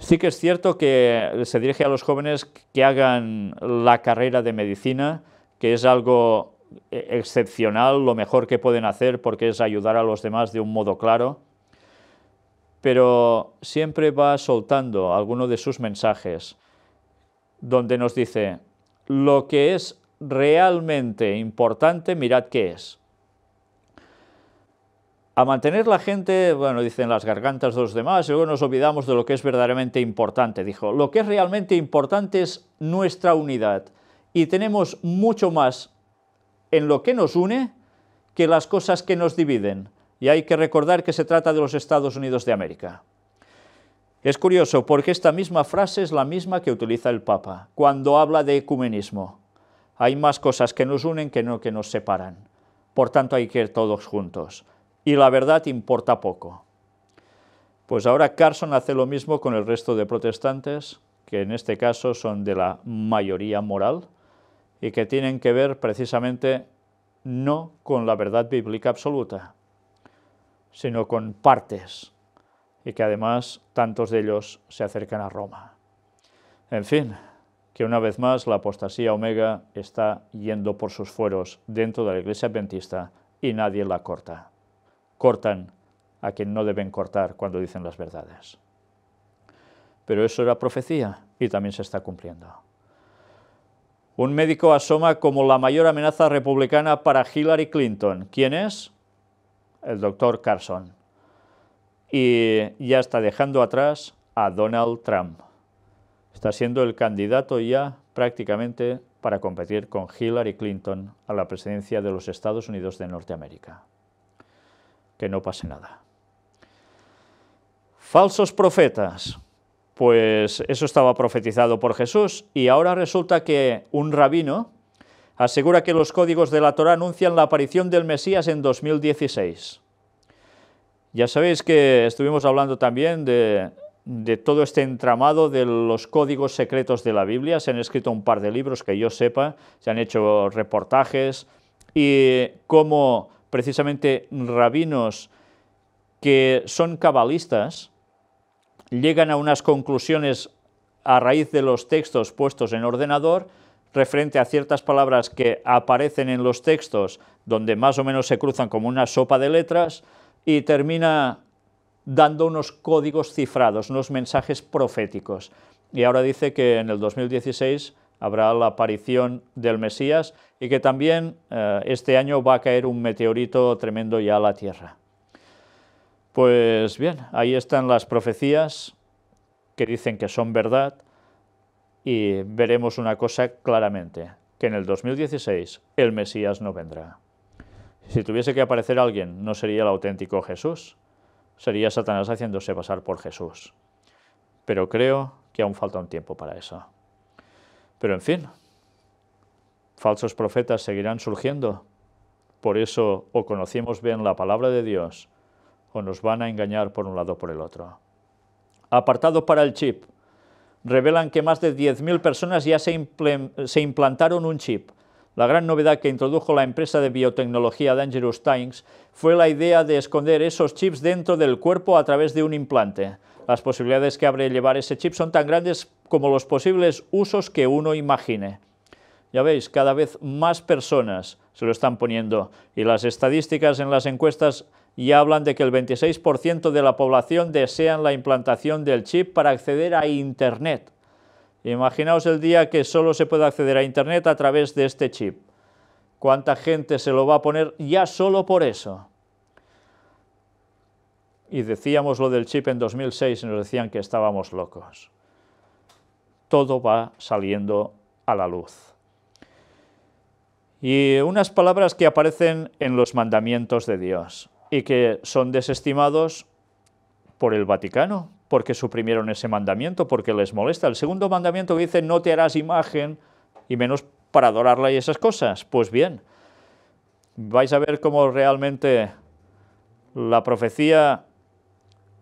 Sí que es cierto que se dirige a los jóvenes que hagan la carrera de medicina, que es algo eh, excepcional, lo mejor que pueden hacer porque es ayudar a los demás de un modo claro, pero siempre va soltando alguno de sus mensajes, donde nos dice, lo que es realmente importante, mirad qué es. A mantener la gente, bueno, dicen las gargantas de los demás, luego nos olvidamos de lo que es verdaderamente importante. Dijo, lo que es realmente importante es nuestra unidad, y tenemos mucho más en lo que nos une que las cosas que nos dividen y hay que recordar que se trata de los Estados Unidos de América. Es curioso porque esta misma frase es la misma que utiliza el Papa cuando habla de ecumenismo. Hay más cosas que nos unen que no que nos separan. Por tanto, hay que ir todos juntos. Y la verdad importa poco. Pues ahora Carson hace lo mismo con el resto de protestantes, que en este caso son de la mayoría moral, y que tienen que ver precisamente no con la verdad bíblica absoluta, sino con partes, y que además tantos de ellos se acercan a Roma. En fin, que una vez más la apostasía omega está yendo por sus fueros dentro de la iglesia adventista y nadie la corta. Cortan a quien no deben cortar cuando dicen las verdades. Pero eso era profecía y también se está cumpliendo. Un médico asoma como la mayor amenaza republicana para Hillary Clinton. ¿Quién es? el doctor Carson. Y ya está dejando atrás a Donald Trump. Está siendo el candidato ya prácticamente para competir con Hillary Clinton a la presidencia de los Estados Unidos de Norteamérica. Que no pase nada. Falsos profetas. Pues eso estaba profetizado por Jesús y ahora resulta que un rabino asegura que los códigos de la Torá anuncian la aparición del Mesías en 2016. Ya sabéis que estuvimos hablando también de, de, todo este entramado de los códigos secretos de la Biblia. Se han escrito un par de libros que yo sepa, se han hecho reportajes y cómo precisamente rabinos que son cabalistas llegan a unas conclusiones a raíz de los textos puestos en ordenador referente a ciertas palabras que aparecen en los textos, donde más o menos se cruzan como una sopa de letras, y termina dando unos códigos cifrados, unos mensajes proféticos. Y ahora dice que en el 2016 habrá la aparición del Mesías y que también eh, este año va a caer un meteorito tremendo ya a la Tierra. Pues bien, ahí están las profecías que dicen que son verdad y veremos una cosa claramente, que en el 2016 el Mesías no vendrá. Si tuviese que aparecer alguien, no sería el auténtico Jesús, sería Satanás haciéndose pasar por Jesús. Pero creo que aún falta un tiempo para eso. Pero en fin, falsos profetas seguirán surgiendo. Por eso o conocemos bien la palabra de Dios o nos van a engañar por un lado o por el otro. Apartado para el chip, revelan que más de 10.000 personas ya se, implantaron un chip. La gran novedad que introdujo la empresa de biotecnología Dangerous Times fue la idea de esconder esos chips dentro del cuerpo a través de un implante. Las posibilidades que abre llevar ese chip son tan grandes como los posibles usos que uno imagine. Ya veis, cada vez más personas se lo están poniendo y las estadísticas en las encuestas y hablan de que el 26% de la población desean la implantación del chip para acceder a Internet. Imaginaos el día que solo se pueda acceder a Internet a través de este chip. ¿Cuánta gente se lo va a poner ya solo por eso? Y decíamos lo del chip en 2006 y nos decían que estábamos locos. Todo va saliendo a la luz y unas palabras que aparecen en los mandamientos de Dios y que son desestimados por el Vaticano, porque suprimieron ese mandamiento, porque les molesta. El segundo mandamiento que dice, no te harás imagen, y menos para adorarla y esas cosas. Pues bien, vais a ver cómo realmente la profecía,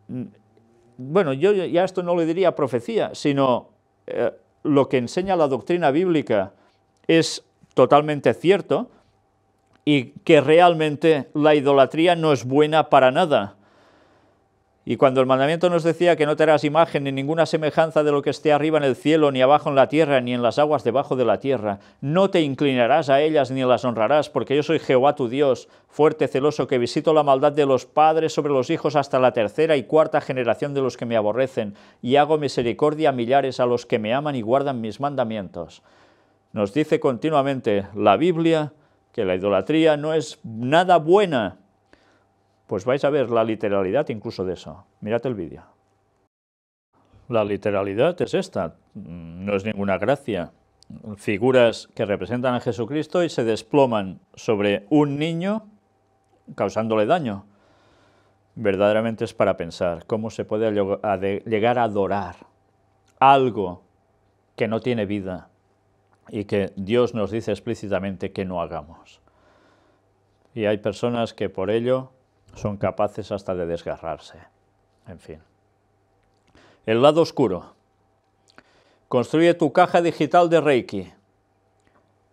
mm, bueno, yo ya esto no le diría profecía, sino eh, lo que enseña la doctrina bíblica es totalmente cierto, y que realmente la idolatría no es buena para nada. Y cuando el mandamiento nos decía que no te harás imagen ni ninguna semejanza de lo que esté arriba en el cielo, ni abajo en la tierra, ni en las aguas debajo de la tierra, no te inclinarás a ellas ni las honrarás, porque yo soy Jehová tu Dios, fuerte, celoso, que visito la maldad de los padres sobre los hijos hasta la tercera y cuarta generación de los que me aborrecen, y hago misericordia a millares a los que me aman y guardan mis mandamientos. Nos dice continuamente la Biblia que la idolatría no es nada buena. Pues vais a ver la literalidad incluso de eso. Mirad el vídeo. La literalidad es esta, mm, no es ninguna gracia. Figuras que representan a Jesucristo y se desploman sobre un niño causándole daño. Verdaderamente es para pensar cómo se puede llegar a adorar algo que no tiene vida y que Dios nos dice explícitamente que no hagamos. Y hay personas que por ello son capaces hasta de desgarrarse. En fin. El lado oscuro. Construye tu caja digital de Reiki.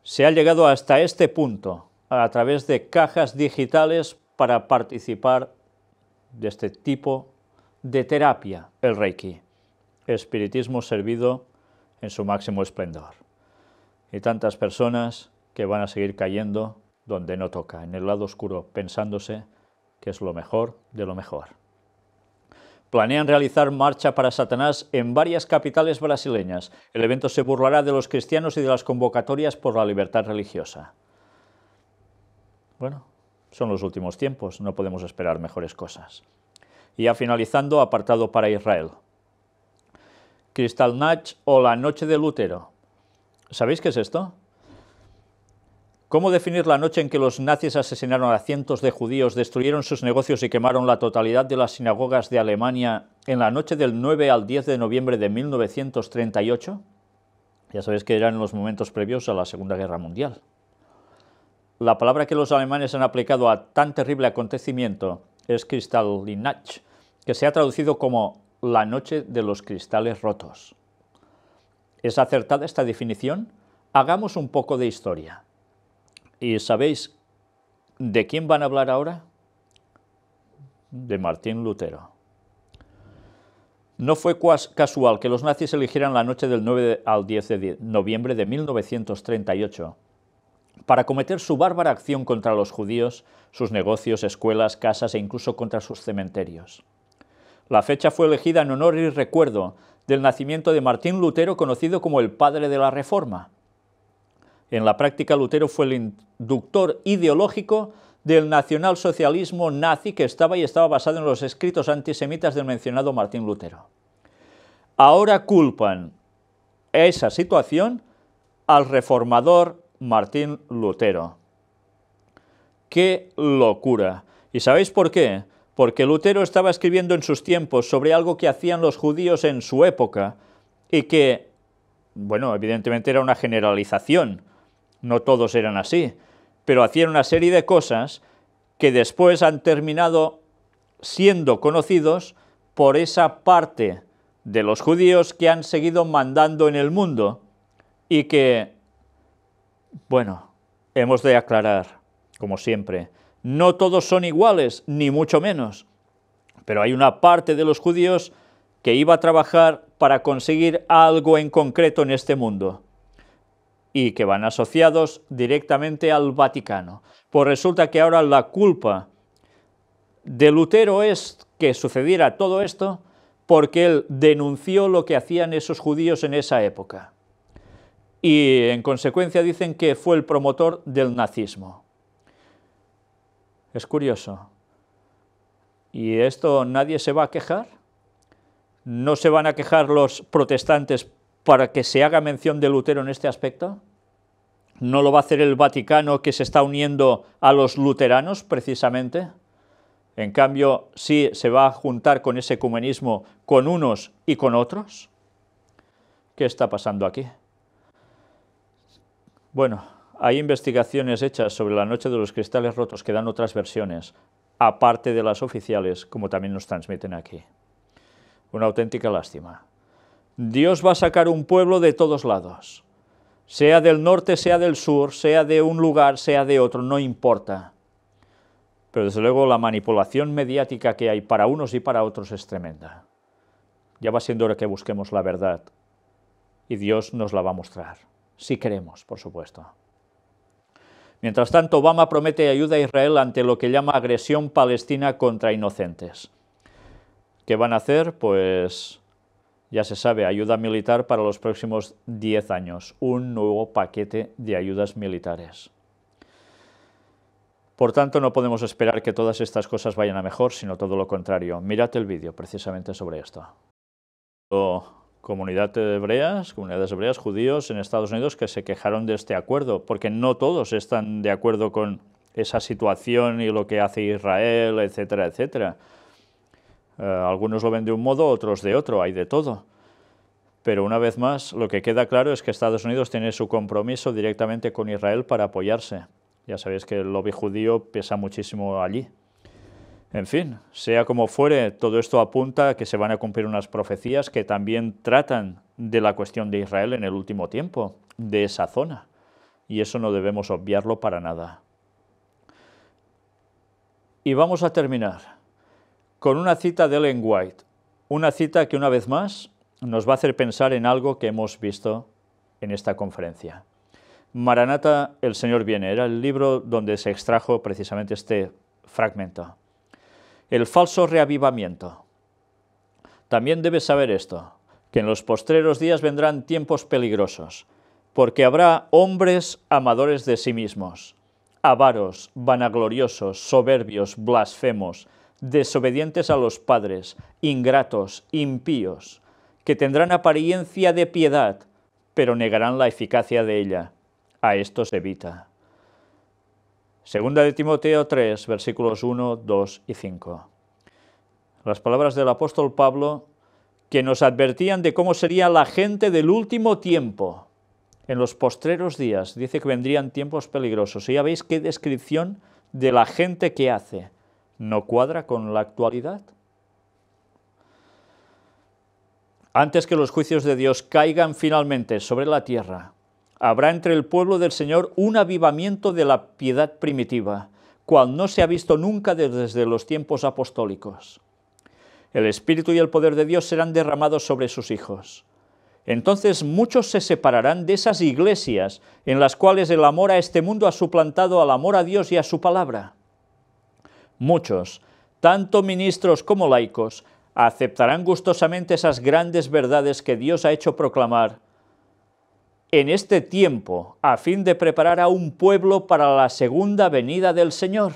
Se ha llegado hasta este punto a través de cajas digitales para participar de este tipo de terapia, el Reiki, espiritismo servido en su máximo esplendor y tantas personas que van a seguir cayendo donde no toca, en el lado oscuro, pensándose que es lo mejor de lo mejor. Planean realizar marcha para Satanás en varias capitales brasileñas. El evento se burlará de los cristianos y de las convocatorias por la libertad religiosa. Bueno, son los últimos tiempos, no podemos esperar mejores cosas. Y ya finalizando, apartado para Israel. Kristallnacht o la noche de Lutero, ¿Sabéis qué es esto? ¿Cómo definir la noche en que los nazis asesinaron a cientos de judíos, destruyeron sus negocios y quemaron la totalidad de las sinagogas de Alemania en la noche del 9 al 10 de noviembre de 1938? Ya sabéis que eran los momentos previos a la Segunda Guerra Mundial. La palabra que los alemanes han aplicado a tan terrible acontecimiento es Kristallnacht, que se ha traducido como la noche de los cristales rotos. ¿Es acertada esta definición? Hagamos un poco de historia. ¿Y sabéis de quién van a hablar ahora? De Martín Lutero. No fue casual que los nazis eligieran la noche del 9 al 10 de noviembre de 1938 para cometer su bárbara acción contra los judíos, sus negocios, escuelas, casas e incluso contra sus cementerios. La fecha fue elegida en honor y recuerdo del nacimiento de Martín Lutero, conocido como el padre de la Reforma. En la práctica, Lutero fue el inductor ideológico del nacionalsocialismo nazi que estaba y estaba basado en los escritos antisemitas del mencionado Martín Lutero. Ahora culpan esa situación al reformador Martín Lutero. ¡Qué locura! ¿Y sabéis por qué? porque Lutero estaba escribiendo en sus tiempos sobre algo que hacían los judíos en su época y que, bueno, evidentemente era una generalización, no todos eran así, pero hacían una serie de cosas que después han terminado siendo conocidos por esa parte de los judíos que han seguido mandando en el mundo y que, bueno, hemos de aclarar, como siempre, no todos son iguales, ni mucho menos. Pero hay una parte de los judíos que iba a trabajar para conseguir algo en concreto en este mundo y que van asociados directamente al Vaticano. Pues resulta que ahora la culpa de Lutero es que sucediera todo esto porque él denunció lo que hacían esos judíos en esa época. Y en consecuencia dicen que fue el promotor del nazismo. Es curioso. Y esto nadie se va a quejar. ¿No se van a quejar los protestantes para que se haga mención de Lutero en este aspecto? ¿No lo va a hacer el Vaticano que se está uniendo a los luteranos precisamente? En cambio, sí se va a juntar con ese ecumenismo con unos y con otros. ¿Qué está pasando aquí? Bueno, hay investigaciones hechas sobre la noche de los cristales rotos que dan otras versiones, aparte de las oficiales, como también nos transmiten aquí. Una auténtica lástima. Dios va a sacar un pueblo de todos lados, sea del norte, sea del sur, sea de un lugar, sea de otro, no importa. Pero desde luego la manipulación mediática que hay para unos y para otros es tremenda. Ya va siendo hora que busquemos la verdad y Dios nos la va a mostrar, si queremos, por supuesto. Mientras tanto, Obama promete ayuda a Israel ante lo que llama agresión palestina contra inocentes. ¿Qué van a hacer? Pues ya se sabe, ayuda militar para los próximos 10 años, un nuevo paquete de ayudas militares. Por tanto, no podemos esperar que todas estas cosas vayan a mejor, sino todo lo contrario. Mírate el vídeo precisamente sobre esto comunidad de hebreas, comunidades hebreas, judíos en Estados Unidos que se quejaron de este acuerdo, porque no todos están de acuerdo con esa situación y lo que hace Israel, etcétera, etcétera. Eh, algunos lo ven de un modo, otros de otro, hay de todo. Pero una vez más, lo que queda claro es que Estados Unidos tiene su compromiso directamente con Israel para apoyarse. Ya sabéis que el lobby judío pesa muchísimo allí. En fin, sea como fuere, todo esto apunta a que se van a cumplir unas profecías que también tratan de la cuestión de Israel en el último tiempo, de esa zona. Y eso no debemos obviarlo para nada. Y vamos a terminar con una cita de Ellen White, una cita que una vez más nos va a hacer pensar en algo que hemos visto en esta conferencia. Maranata, el Señor viene, era el libro donde se extrajo precisamente este fragmento. El falso reavivamiento. También debes saber esto, que en los postreros días vendrán tiempos peligrosos, porque habrá hombres amadores de sí mismos, avaros, vanagloriosos, soberbios, blasfemos, desobedientes a los padres, ingratos, impíos, que tendrán apariencia de piedad, pero negarán la eficacia de ella. A estos evita. Segunda de Timoteo 3, versículos 1, 2 y 5. Las palabras del apóstol Pablo que nos advertían de cómo sería la gente del último tiempo. En los postreros días dice que vendrían tiempos peligrosos. Y ya veis qué descripción de la gente que hace. ¿No cuadra con la actualidad? Antes que los juicios de Dios caigan finalmente sobre la tierra, habrá entre el pueblo del Señor un avivamiento de la piedad primitiva, cual no se ha visto nunca desde los tiempos apostólicos. El Espíritu y el poder de Dios serán derramados sobre sus hijos. Entonces muchos se separarán de esas iglesias en las cuales el amor a este mundo ha suplantado al amor a Dios y a su palabra. Muchos, tanto ministros como laicos, aceptarán gustosamente esas grandes verdades que Dios ha hecho proclamar en este tiempo a fin de preparar a un pueblo para la segunda venida del Señor.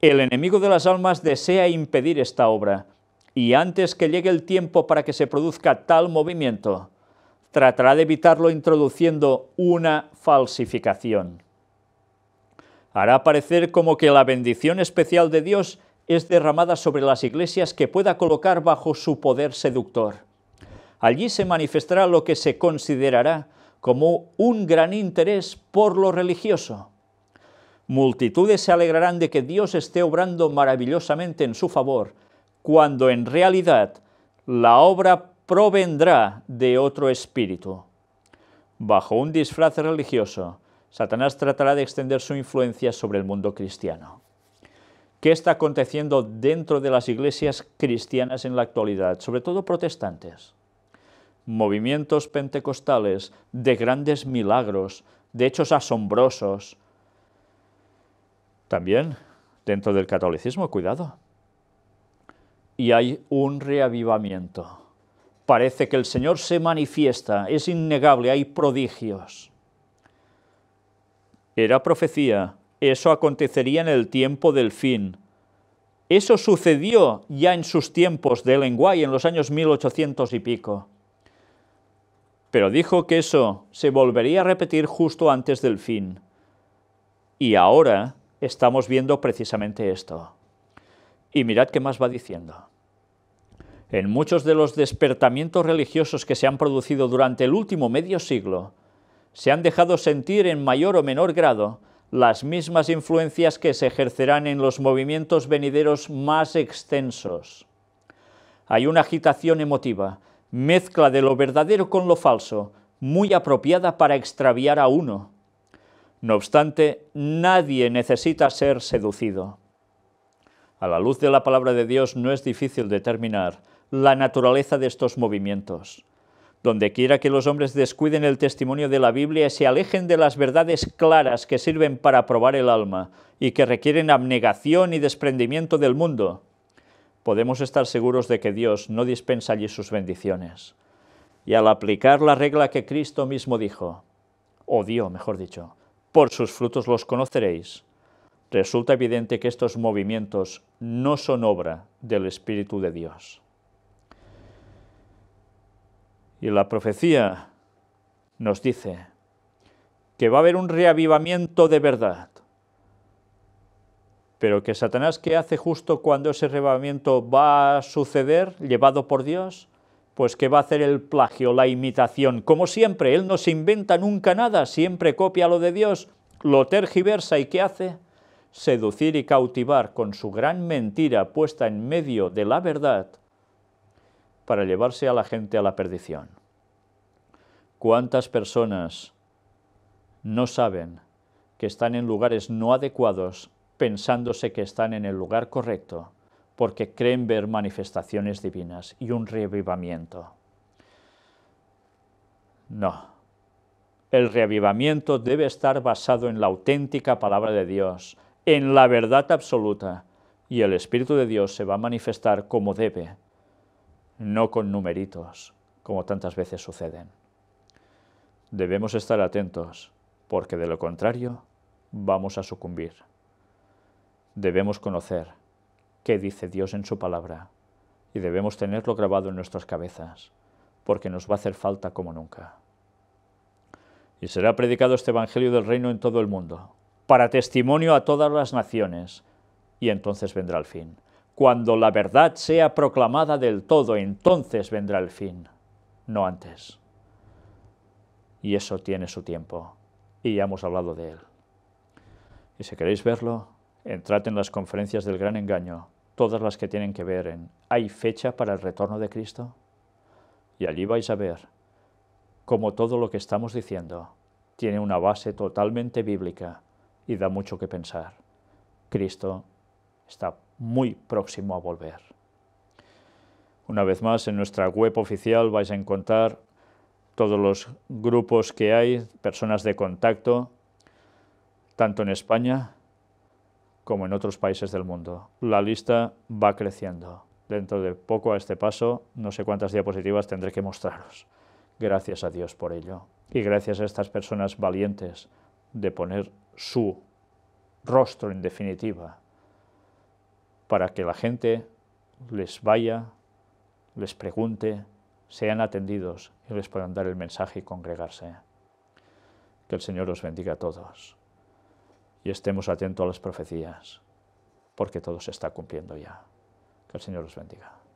El enemigo de las almas desea impedir esta obra, y antes que llegue el tiempo para que se produzca tal movimiento, tratará de evitarlo introduciendo una falsificación. Hará parecer como que la bendición especial de Dios es derramada sobre las iglesias que pueda colocar bajo su poder seductor. Allí se manifestará lo que se considerará como un gran interés por lo religioso. Multitudes se alegrarán de que Dios esté obrando maravillosamente en su favor, cuando en realidad la obra provendrá de otro espíritu. Bajo un disfraz religioso, Satanás tratará de extender su influencia sobre el mundo cristiano. ¿Qué está aconteciendo dentro de las iglesias cristianas en la actualidad, sobre todo protestantes? movimientos pentecostales, de grandes milagros, de hechos asombrosos. También dentro del catolicismo, cuidado. Y hay un reavivamiento. Parece que el Señor se manifiesta, es innegable, hay prodigios. Era profecía, eso acontecería en el tiempo del fin. Eso sucedió ya en sus tiempos de Lenguay, en los años 1800 y pico pero dijo que eso se volvería a repetir justo antes del fin. Y ahora estamos viendo precisamente esto. Y mirad qué más va diciendo. En muchos de los despertamientos religiosos que se han producido durante el último medio siglo, se han dejado sentir en mayor o menor grado las mismas influencias que se ejercerán en los movimientos venideros más extensos. Hay una agitación emotiva, mezcla de lo verdadero con lo falso, muy apropiada para extraviar a uno. No obstante, nadie necesita ser seducido. A la luz de la palabra de Dios no es difícil determinar la naturaleza de estos movimientos. Donde quiera que los hombres descuiden el testimonio de la Biblia y se alejen de las verdades claras que sirven para probar el alma y que requieren abnegación y desprendimiento del mundo, podemos estar seguros de que Dios no dispensa allí sus bendiciones. Y al aplicar la regla que Cristo mismo dijo, o dio, mejor dicho, por sus frutos los conoceréis, resulta evidente que estos movimientos no son obra del Espíritu de Dios. Y la profecía nos dice que va a haber un reavivamiento de verdad, pero que Satanás, ¿qué hace justo cuando ese rebamiento va a suceder, llevado por Dios? Pues que va a hacer el plagio, la imitación. Como siempre, él no se inventa nunca nada, siempre copia lo de Dios, lo tergiversa y ¿qué hace? Seducir y cautivar con su gran mentira puesta en medio de la verdad para llevarse a la gente a la perdición. ¿Cuántas personas no saben que están en lugares no adecuados pensándose que están en el lugar correcto, porque creen ver manifestaciones divinas y un reavivamiento. No. El reavivamiento debe estar basado en la auténtica palabra de Dios, en la verdad absoluta, y el Espíritu de Dios se va a manifestar como debe, no con numeritos, como tantas veces suceden. Debemos estar atentos, porque de lo contrario vamos a sucumbir debemos conocer qué dice Dios en su palabra y debemos tenerlo grabado en nuestras cabezas, porque nos va a hacer falta como nunca. Y será predicado este Evangelio del Reino en todo el mundo, para testimonio a todas las naciones, y entonces vendrá el fin. Cuando la verdad sea proclamada del todo, entonces vendrá el fin, no antes. Y eso tiene su tiempo, y ya hemos hablado de él. Y si queréis verlo, Entrad en las conferencias del gran engaño, todas las que tienen que ver en ¿hay fecha para el retorno de Cristo? Y allí vais a ver cómo todo lo que estamos diciendo tiene una base totalmente bíblica y da mucho que pensar. Cristo está muy próximo a volver. Una vez más, en nuestra web oficial vais a encontrar todos los grupos que hay, personas de contacto, tanto en España como en otros países del mundo. La lista va creciendo. Dentro de poco a este paso, no sé cuántas diapositivas tendré que mostraros. Gracias a Dios por ello. Y gracias a estas personas valientes de poner su rostro en definitiva para que la gente les vaya, les pregunte, sean atendidos y les puedan dar el mensaje y congregarse. Que el Señor los bendiga a todos y estemos atentos a las profecías, porque todo se está cumpliendo ya. Que el Señor los bendiga.